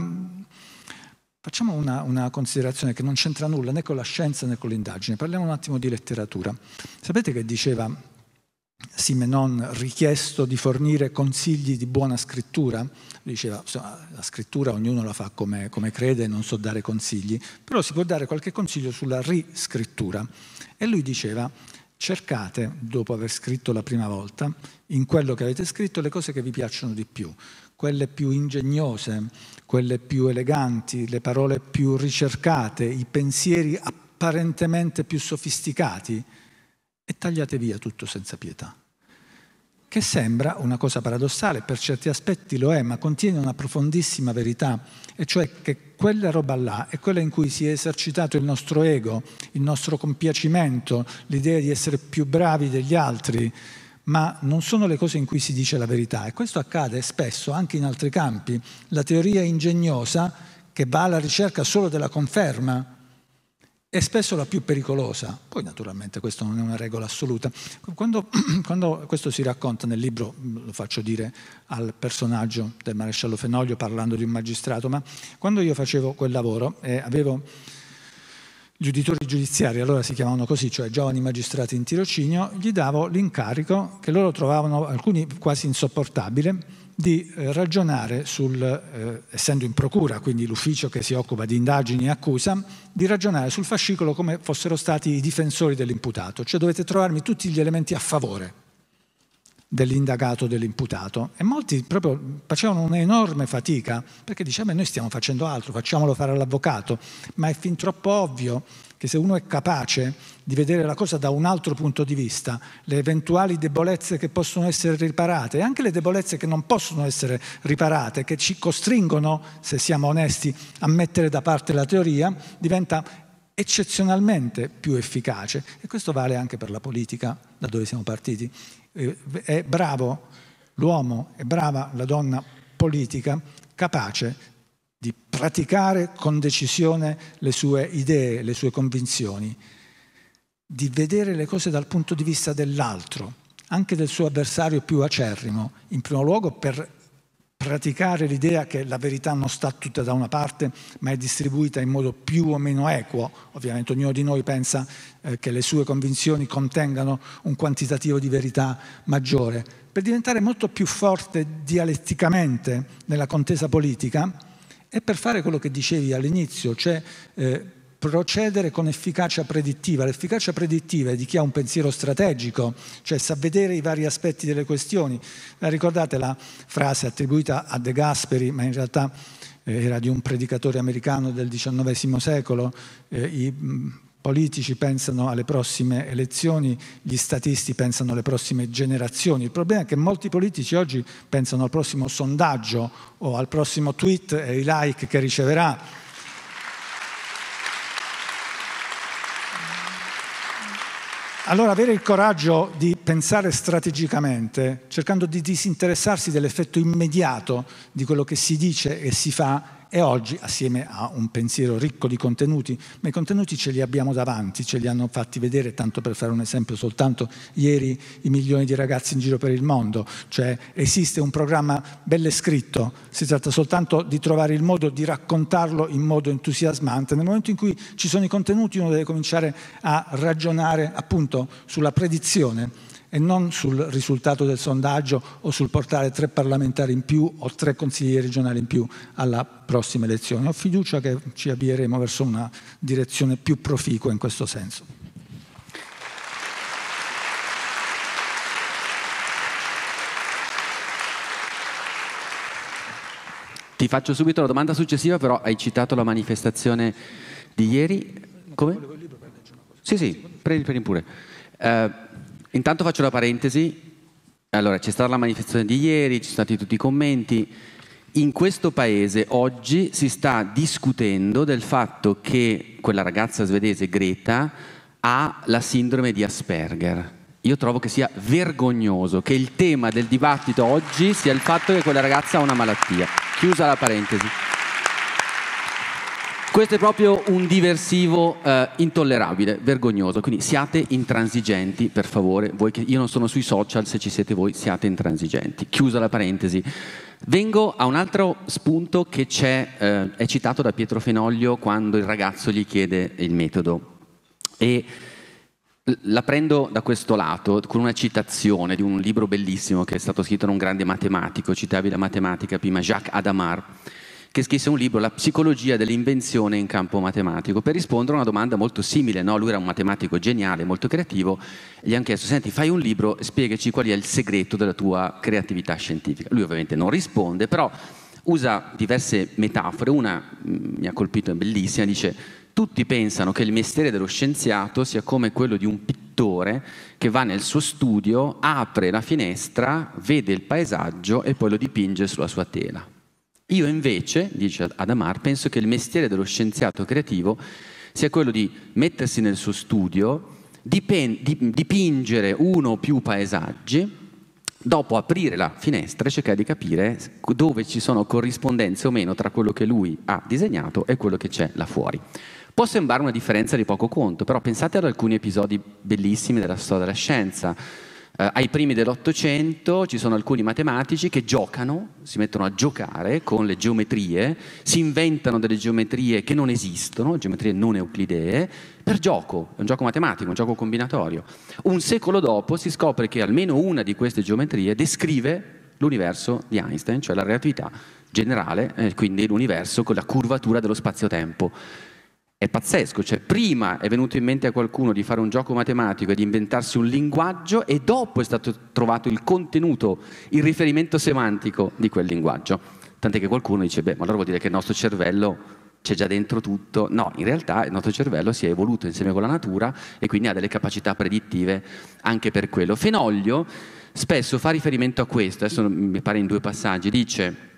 Facciamo una, una, considerazione che non c'entra nulla né con la scienza né con l'indagine, parliamo un attimo di letteratura. Sapete che diceva Simenon richiesto di fornire consigli di buona scrittura, diceva la scrittura ognuno la fa come, come crede, non so dare consigli, però si può dare qualche consiglio sulla riscrittura. E lui diceva cercate, dopo aver scritto la prima volta, in quello che avete scritto le cose che vi piacciono di più, quelle più ingegnose, quelle più eleganti, le parole più ricercate, i pensieri apparentemente più sofisticati e tagliate via tutto senza pietà. Che sembra una cosa paradossale, per certi aspetti lo è, ma contiene una profondissima verità, e cioè che quella roba là è quella in cui si è esercitato il nostro ego, il nostro compiacimento, l'idea di essere più bravi degli altri, ma non sono le cose in cui si dice la verità. E questo accade spesso anche in altri campi. La teoria ingegnosa che va alla ricerca solo della conferma è spesso la più pericolosa. Poi naturalmente questa non è una regola assoluta. Quando, quando, questo si racconta nel libro, mm, lo faccio dire al personaggio del maresciallo Fenoglio parlando di un magistrato, ma quando io facevo quel lavoro e eh, avevo gli uditori giudiziari, allora si chiamavano così, cioè giovani magistrati in tirocinio, gli davo l'incarico che loro trovavano alcuni quasi insopportabile di eh, ragionare sul, eh, essendo in procura, quindi l'ufficio che si occupa di indagini e accusa, di ragionare sul fascicolo come fossero stati i difensori dell'imputato, cioè dovete trovarmi tutti gli elementi a favore dell'indagato, dell'imputato. E molti proprio facevano un'enorme fatica perché dicevano noi stiamo facendo altro, facciamolo fare all'avvocato, ma è fin troppo ovvio che se uno è capace di vedere la cosa da un altro punto di vista, le eventuali debolezze che possono essere riparate e anche le debolezze che non possono essere riparate, che ci costringono, se siamo onesti, a mettere da parte la teoria, diventa eccezionalmente più efficace e questo vale anche per la politica da dove siamo partiti. Eh, è bravo l'uomo, è brava la donna politica capace di praticare con decisione le sue idee, le sue convinzioni, di vedere le cose dal punto di vista dell'altro, anche del suo avversario più acerrimo, in primo luogo per praticare l'idea che la verità non sta tutta da una parte, ma è distribuita in modo più o meno equo. Ovviamente ognuno di noi pensa eh, che le sue convinzioni contengano un quantitativo di verità maggiore. Per diventare molto più forte dialetticamente nella contesa politica e per fare quello che dicevi all'inizio, cioè eh, procedere con efficacia predittiva. L'efficacia predittiva è di chi ha un pensiero strategico, cioè sa vedere i vari aspetti delle questioni. Eh, ricordate la frase attribuita a De Gasperi, ma in realtà eh, era di un predicatore americano del XIX secolo, eh, i mm, politici pensano alle prossime elezioni, gli statisti pensano alle prossime generazioni. Il problema è che molti politici oggi pensano al prossimo sondaggio o al prossimo tweet e i like che riceverà Allora avere il coraggio di pensare strategicamente, cercando di disinteressarsi dell'effetto immediato di quello che si dice e si fa e oggi assieme a un pensiero ricco di contenuti, ma i contenuti ce li abbiamo davanti, ce li hanno fatti vedere, tanto per fare un esempio soltanto ieri i milioni di ragazzi in giro per il mondo, cioè esiste un programma belle scritto, si tratta soltanto di trovare il modo di raccontarlo in modo entusiasmante, nel momento in cui ci sono i contenuti uno deve cominciare a ragionare appunto sulla predizione e non sul risultato del sondaggio o sul portare tre parlamentari in più o tre consiglieri regionali in più alla prossima elezione. Ho fiducia che ci avvieremo verso una direzione più proficua in questo senso. Ti faccio subito la domanda successiva, però hai citato la manifestazione di ieri. Come? Sì, sì, prendi, pure. Uh, Intanto faccio la parentesi. Allora, c'è stata la manifestazione di ieri, ci sono stati tutti i commenti. In questo paese oggi si sta discutendo del fatto che quella ragazza svedese Greta ha la sindrome di Asperger. Io trovo che sia vergognoso che il tema del dibattito oggi sia il fatto che quella ragazza ha una malattia. Chiusa la parentesi. Questo è proprio un diversivo eh, intollerabile, vergognoso, quindi siate intransigenti per favore, voi che io non sono sui social, se ci siete voi siate intransigenti. Chiusa la parentesi. Vengo a un altro spunto che eh, è citato da Pietro Fenoglio quando il ragazzo gli chiede il metodo e la prendo da questo lato con una citazione di un libro bellissimo che è stato scritto da un grande matematico, la matematica prima, Jacques Adamar che scrisse un libro, La psicologia dell'invenzione in campo matematico, per rispondere a una domanda molto simile. No? Lui era un matematico geniale, molto creativo, gli hanno chiesto, senti, fai un libro, e spiegaci qual è il segreto della tua creatività scientifica. Lui ovviamente non risponde, però usa diverse metafore, una mm, mi ha colpito, è bellissima, dice tutti pensano che il mestiere dello scienziato sia come quello di un pittore che va nel suo studio, apre la finestra, vede il paesaggio e poi lo dipinge sulla sua tela. Io invece, dice Adamar, penso che il mestiere dello scienziato creativo sia quello di mettersi nel suo studio, dipen- dipingere uno o più paesaggi, dopo aprire la finestra e cercare di capire dove ci sono corrispondenze o meno tra quello che lui ha disegnato e quello che c'è là fuori. Può sembrare una differenza di poco conto, però pensate ad alcuni episodi bellissimi della storia della scienza eh, ai primi dell'Ottocento ci sono alcuni matematici che giocano, si mettono a giocare con le geometrie, si inventano delle geometrie che non esistono, geometrie non euclidee, per gioco, è un gioco matematico, un gioco combinatorio. Un secolo dopo si scopre che almeno una di queste geometrie descrive l'universo di Einstein, cioè la relatività generale, eh, quindi l'universo con la curvatura dello spazio-tempo. È pazzesco, cioè prima è venuto in mente a qualcuno di fare un gioco matematico e di inventarsi un linguaggio e dopo è stato trovato il contenuto, il riferimento semantico di quel linguaggio. Tant'è che qualcuno dice, beh, ma allora vuol dire che il nostro cervello c'è già dentro tutto. No, in realtà il nostro cervello si è evoluto insieme con la natura e quindi ha delle capacità predittive anche per quello. Fenoglio spesso fa riferimento a questo, adesso mi pare in due passaggi, dice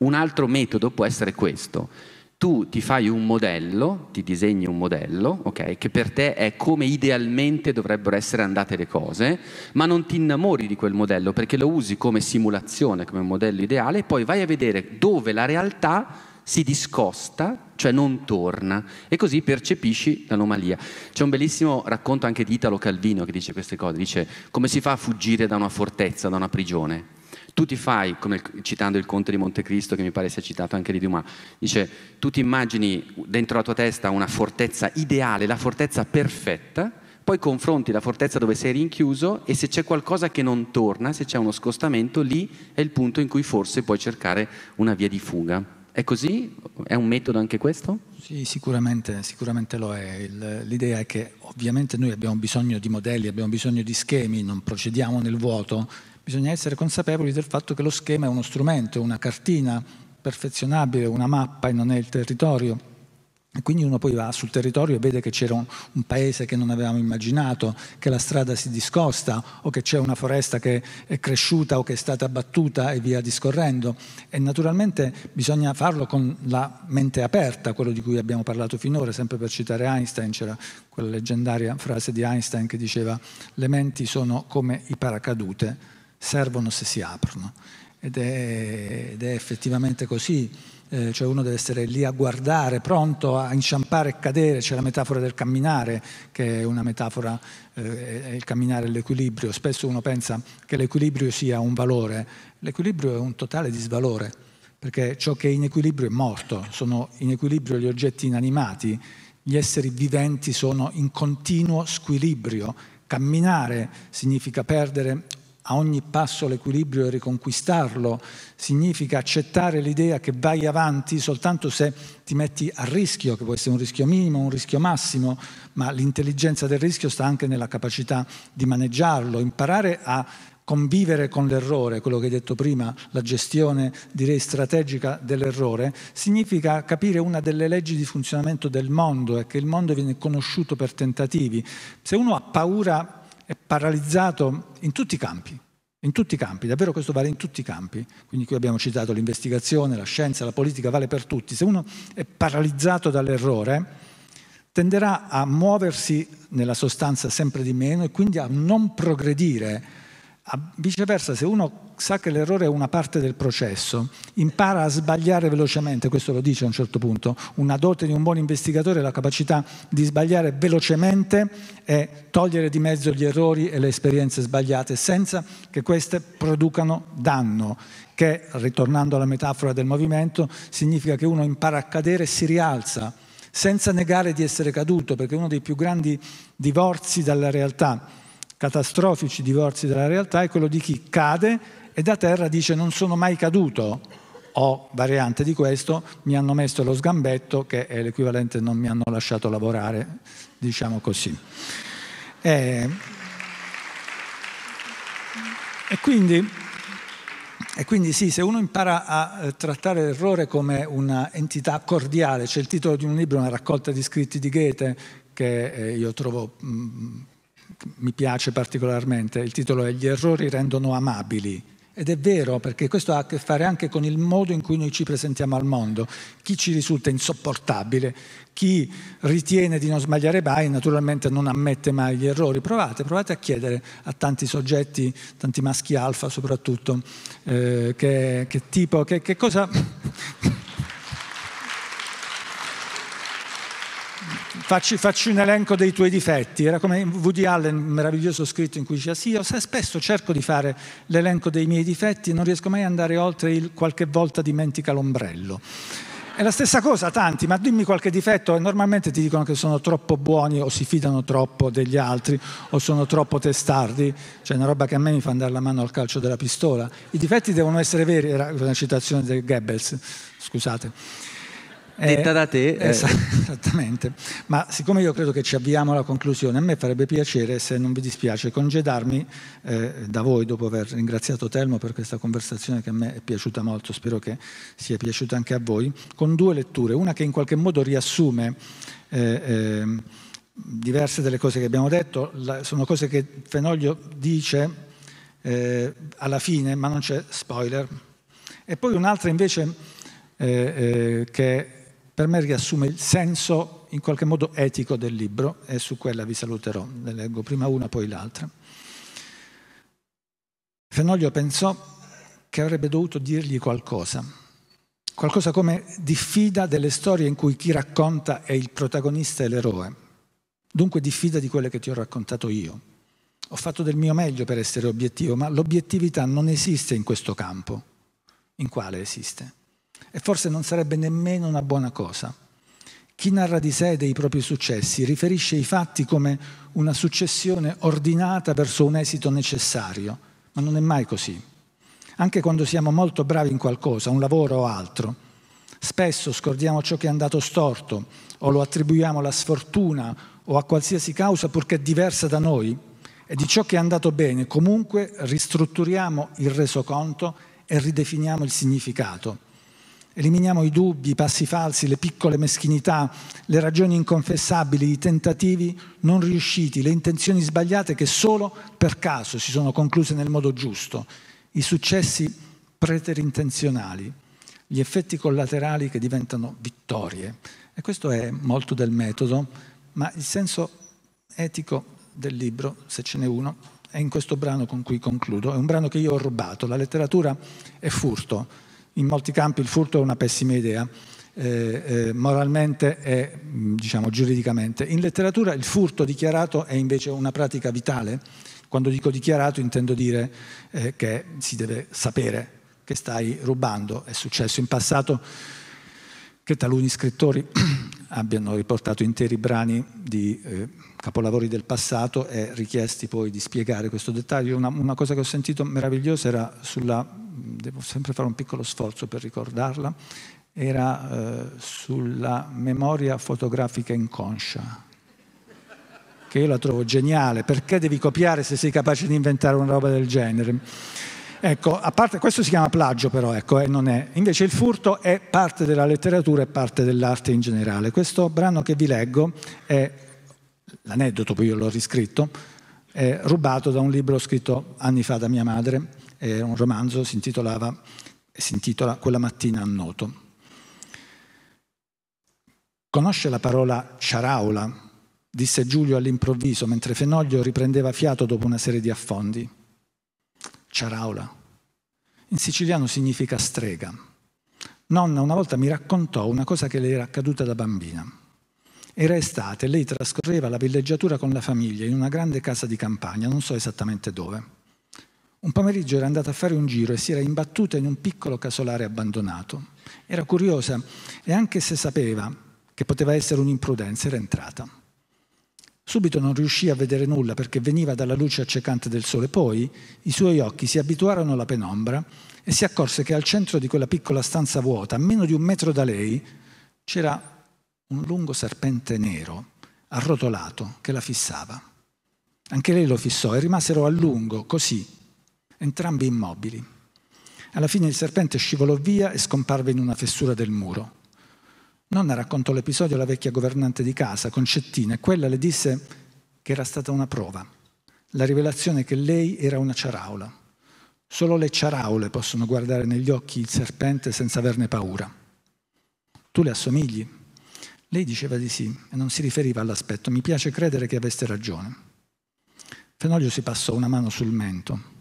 un altro metodo può essere questo tu ti fai un modello, ti disegni un modello, okay, che per te è come idealmente dovrebbero essere andate le cose, ma non ti innamori di quel modello perché lo usi come simulazione, come modello ideale, e poi vai a vedere dove la realtà si discosta, cioè non torna, e così percepisci l'anomalia. C'è un bellissimo racconto anche di Italo Calvino che dice queste cose, dice come si fa a fuggire da una fortezza, da una prigione? Tu ti fai, come citando il Conte di Montecristo, che mi pare sia citato anche di Dumas, dice, tu ti immagini dentro la tua testa una fortezza ideale, la fortezza perfetta, poi confronti la fortezza dove sei rinchiuso e se c'è qualcosa che non torna, se c'è uno scostamento, lì è il punto in cui forse puoi cercare una via di fuga. È così? È un metodo anche questo? Sì, sicuramente, sicuramente lo è. Il, l'idea è che ovviamente noi abbiamo bisogno di modelli, abbiamo bisogno di schemi, non procediamo nel vuoto bisogna essere consapevoli del fatto che lo schema è uno strumento, una cartina perfezionabile, una mappa e non è il territorio. E quindi uno poi va sul territorio e vede che c'era un, un, paese che non avevamo immaginato, che la strada si discosta o che c'è una foresta che è cresciuta o che è stata abbattuta e via discorrendo. E naturalmente bisogna farlo con la mente aperta, quello di cui abbiamo parlato finora, sempre per citare Einstein, c'era quella leggendaria frase di Einstein che diceva le menti sono come i paracadute servono se si aprono. Ed è, ed è effettivamente così, eh, cioè uno deve essere lì a guardare, pronto a inciampare e cadere, c'è la metafora del camminare, che è una metafora, eh, è il camminare e l'equilibrio. Spesso uno pensa che l'equilibrio sia un valore, l'equilibrio è un totale disvalore, perché ciò che è in equilibrio è morto, sono in equilibrio gli oggetti inanimati, gli esseri viventi sono in continuo squilibrio. Camminare significa perdere a ogni passo l'equilibrio e riconquistarlo, significa accettare l'idea che vai avanti soltanto se ti metti a rischio, che può essere un rischio minimo, un rischio massimo, ma l'intelligenza del rischio sta anche nella capacità di maneggiarlo, imparare a convivere con l'errore, quello che hai detto prima, la gestione direi strategica dell'errore, significa capire una delle leggi di funzionamento del mondo e che il mondo viene conosciuto per tentativi. Se uno ha paura è paralizzato in tutti i campi, in tutti i campi, davvero questo vale in tutti i campi. Quindi qui abbiamo citato l'investigazione, la scienza, la politica, vale per tutti. Se uno è paralizzato dall'errore, tenderà a muoversi nella sostanza sempre di meno e quindi a non progredire Viceversa, se uno sa che l'errore è una parte del processo, impara a sbagliare velocemente, questo lo dice a un certo punto, una dote di un buon investigatore è la capacità di sbagliare velocemente e togliere di mezzo gli errori e le esperienze sbagliate senza che queste producano danno, che, ritornando alla metafora del movimento, significa che uno impara a cadere e si rialza, senza negare di essere caduto, perché è uno dei più grandi divorzi dalla realtà catastrofici divorzi dalla realtà è quello di chi cade e da terra dice non sono mai caduto o variante di questo mi hanno messo lo sgambetto che è l'equivalente non mi hanno lasciato lavorare, diciamo così. E, e quindi, e quindi sì, se uno impara a eh, trattare l'errore come un'entità cordiale, c'è il titolo di un libro, una raccolta di scritti di Goethe, che eh, io trovo mm, mi piace particolarmente, il titolo è Gli errori rendono amabili. Ed è vero, perché questo ha a che fare anche con il modo in cui noi ci presentiamo al mondo. Chi ci risulta insopportabile, chi ritiene di non sbagliare mai, naturalmente non ammette mai gli errori. Provate, provate a chiedere a tanti soggetti, tanti maschi alfa soprattutto, eh, che, che, tipo, che, che cosa... Facci, facci, un elenco dei tuoi difetti. Era come Woody Allen, un meraviglioso scritto in cui diceva sì, io spesso cerco di fare l'elenco dei miei difetti, non riesco mai ad andare oltre il qualche volta dimentica l'ombrello. È la stessa cosa, tanti, ma dimmi qualche difetto e normalmente ti dicono che sono troppo buoni o si fidano troppo degli altri o sono troppo testardi, cioè una roba che a me mi fa andare la mano al calcio della pistola. I difetti devono essere veri, era una citazione del Goebbels, scusate. Detta eh, da te. Eh. Esattamente. Ma siccome io credo che ci avviamo alla conclusione, a me farebbe piacere, se non vi dispiace, congedarmi eh, da voi dopo aver ringraziato Telmo per questa conversazione che a me è piaciuta molto, spero che sia piaciuta anche a voi, con due letture. Una che in qualche modo riassume eh, ehm, diverse delle cose che abbiamo detto, la, sono cose che Fenoglio dice eh, alla fine, ma non c'è spoiler. E poi un'altra invece eh, eh, che per me riassume il senso in qualche modo etico del libro e su quella vi saluterò, ne leggo prima una poi l'altra. Fenoglio pensò che avrebbe dovuto dirgli qualcosa, qualcosa come diffida delle storie in cui chi racconta è il protagonista e l'eroe, dunque diffida di quelle che ti ho raccontato io. Ho fatto del mio meglio per essere obiettivo, ma l'obiettività non esiste in questo campo. In quale esiste? e forse non sarebbe nemmeno una buona cosa. Chi narra di sé dei propri successi riferisce i fatti come una successione ordinata verso un esito necessario, ma non è mai così. Anche quando siamo molto bravi in qualcosa, un lavoro o altro, spesso scordiamo ciò che è andato storto o lo attribuiamo alla sfortuna o a qualsiasi causa purché diversa da noi e di ciò che è andato bene comunque ristrutturiamo il resoconto e ridefiniamo il significato Eliminiamo i dubbi, i passi falsi, le piccole meschinità, le ragioni inconfessabili, i tentativi non riusciti, le intenzioni sbagliate che solo per caso si sono concluse nel modo giusto, i successi preterintenzionali, gli effetti collaterali che diventano vittorie. E questo è molto del metodo, ma il senso etico del libro, se ce n'è uno, è in questo brano con cui concludo. È un brano che io ho rubato. La letteratura è furto in molti campi il furto è una pessima idea, eh, eh, moralmente e mm, diciamo, giuridicamente. In letteratura il furto dichiarato è invece una pratica vitale. Quando dico dichiarato intendo dire eh, che si deve sapere che stai rubando. È successo in passato che taluni scrittori abbiano riportato interi brani di eh, capolavori del passato e richiesti poi di spiegare questo dettaglio. Una, una cosa che ho sentito meravigliosa era sulla devo sempre fare un piccolo sforzo per ricordarla, era eh, sulla memoria fotografica inconscia, che io la trovo geniale, perché devi copiare se sei capace di inventare una roba del genere? Ecco, a parte, questo si chiama plagio però, ecco, eh, non è. Invece il furto è parte della letteratura e parte dell'arte in generale. Questo brano che vi leggo è, l'aneddoto poi io l'ho riscritto, è rubato da un libro scritto anni fa da mia madre, eh, un romanzo si intitolava si intitola Quella mattina a Conosce la parola ciaraula? disse Giulio all'improvviso mentre Fenoglio riprendeva fiato dopo una serie di affondi. Ciaraula. In siciliano significa strega. Nonna una volta mi raccontò una cosa che le era accaduta da bambina. Era estate e lei trascorreva la villeggiatura con la famiglia in una grande casa di campagna, non so esattamente dove. Un pomeriggio era andata a fare un giro e si era imbattuta in un piccolo casolare abbandonato. Era curiosa e anche se sapeva che poteva essere un'imprudenza, era entrata. Subito non riuscì a vedere nulla perché veniva dalla luce accecante del sole, poi i suoi occhi si abituarono alla penombra e si accorse che al centro di quella piccola stanza vuota, a meno di un metro da lei, c'era un lungo serpente nero arrotolato che la fissava. Anche lei lo fissò e rimasero a lungo, così, entrambi immobili. Alla fine il serpente scivolò via e scomparve in una fessura del muro. Nonna raccontò l'episodio alla vecchia governante di casa, Concettina, e quella le disse che era stata una prova, la rivelazione che lei era una ciaraula. Solo le ciaraule possono guardare negli occhi il serpente senza averne paura. Tu le assomigli? Lei diceva di sì e non si riferiva all'aspetto. Mi piace credere che aveste ragione. Fenoglio si passò una mano sul mento.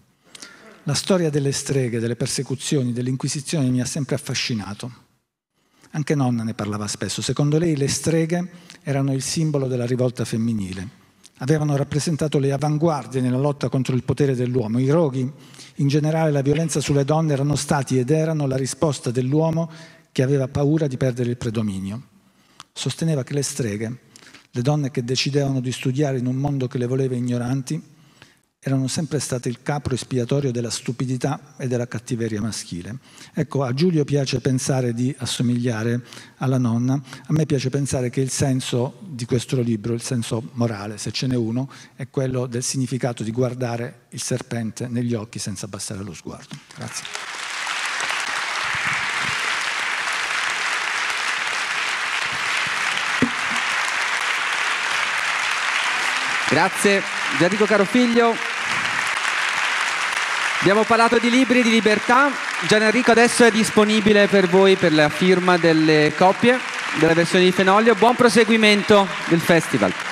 La storia delle streghe, delle persecuzioni, dell'Inquisizione mi ha sempre affascinato. Anche nonna ne parlava spesso. Secondo lei le streghe erano il simbolo della rivolta femminile. Avevano rappresentato le avanguardie nella lotta contro il potere dell'uomo. I roghi, in generale la violenza sulle donne, erano stati ed erano la risposta dell'uomo che aveva paura di perdere il predominio. Sosteneva che le streghe, le donne che decidevano di studiare in un mondo che le voleva ignoranti, erano sempre state il capro espiatorio della stupidità e della cattiveria maschile. Ecco, a Giulio piace pensare di assomigliare alla nonna, a me piace pensare che il senso di questo libro, il senso morale, se ce n'è uno, è quello del significato di guardare il serpente negli occhi senza abbassare lo sguardo. Grazie. Grazie Gianrico Carofiglio. Abbiamo parlato di libri di libertà. Gian Enrico adesso è disponibile per voi per la firma delle copie della versione di Fenoglio. Buon proseguimento del festival.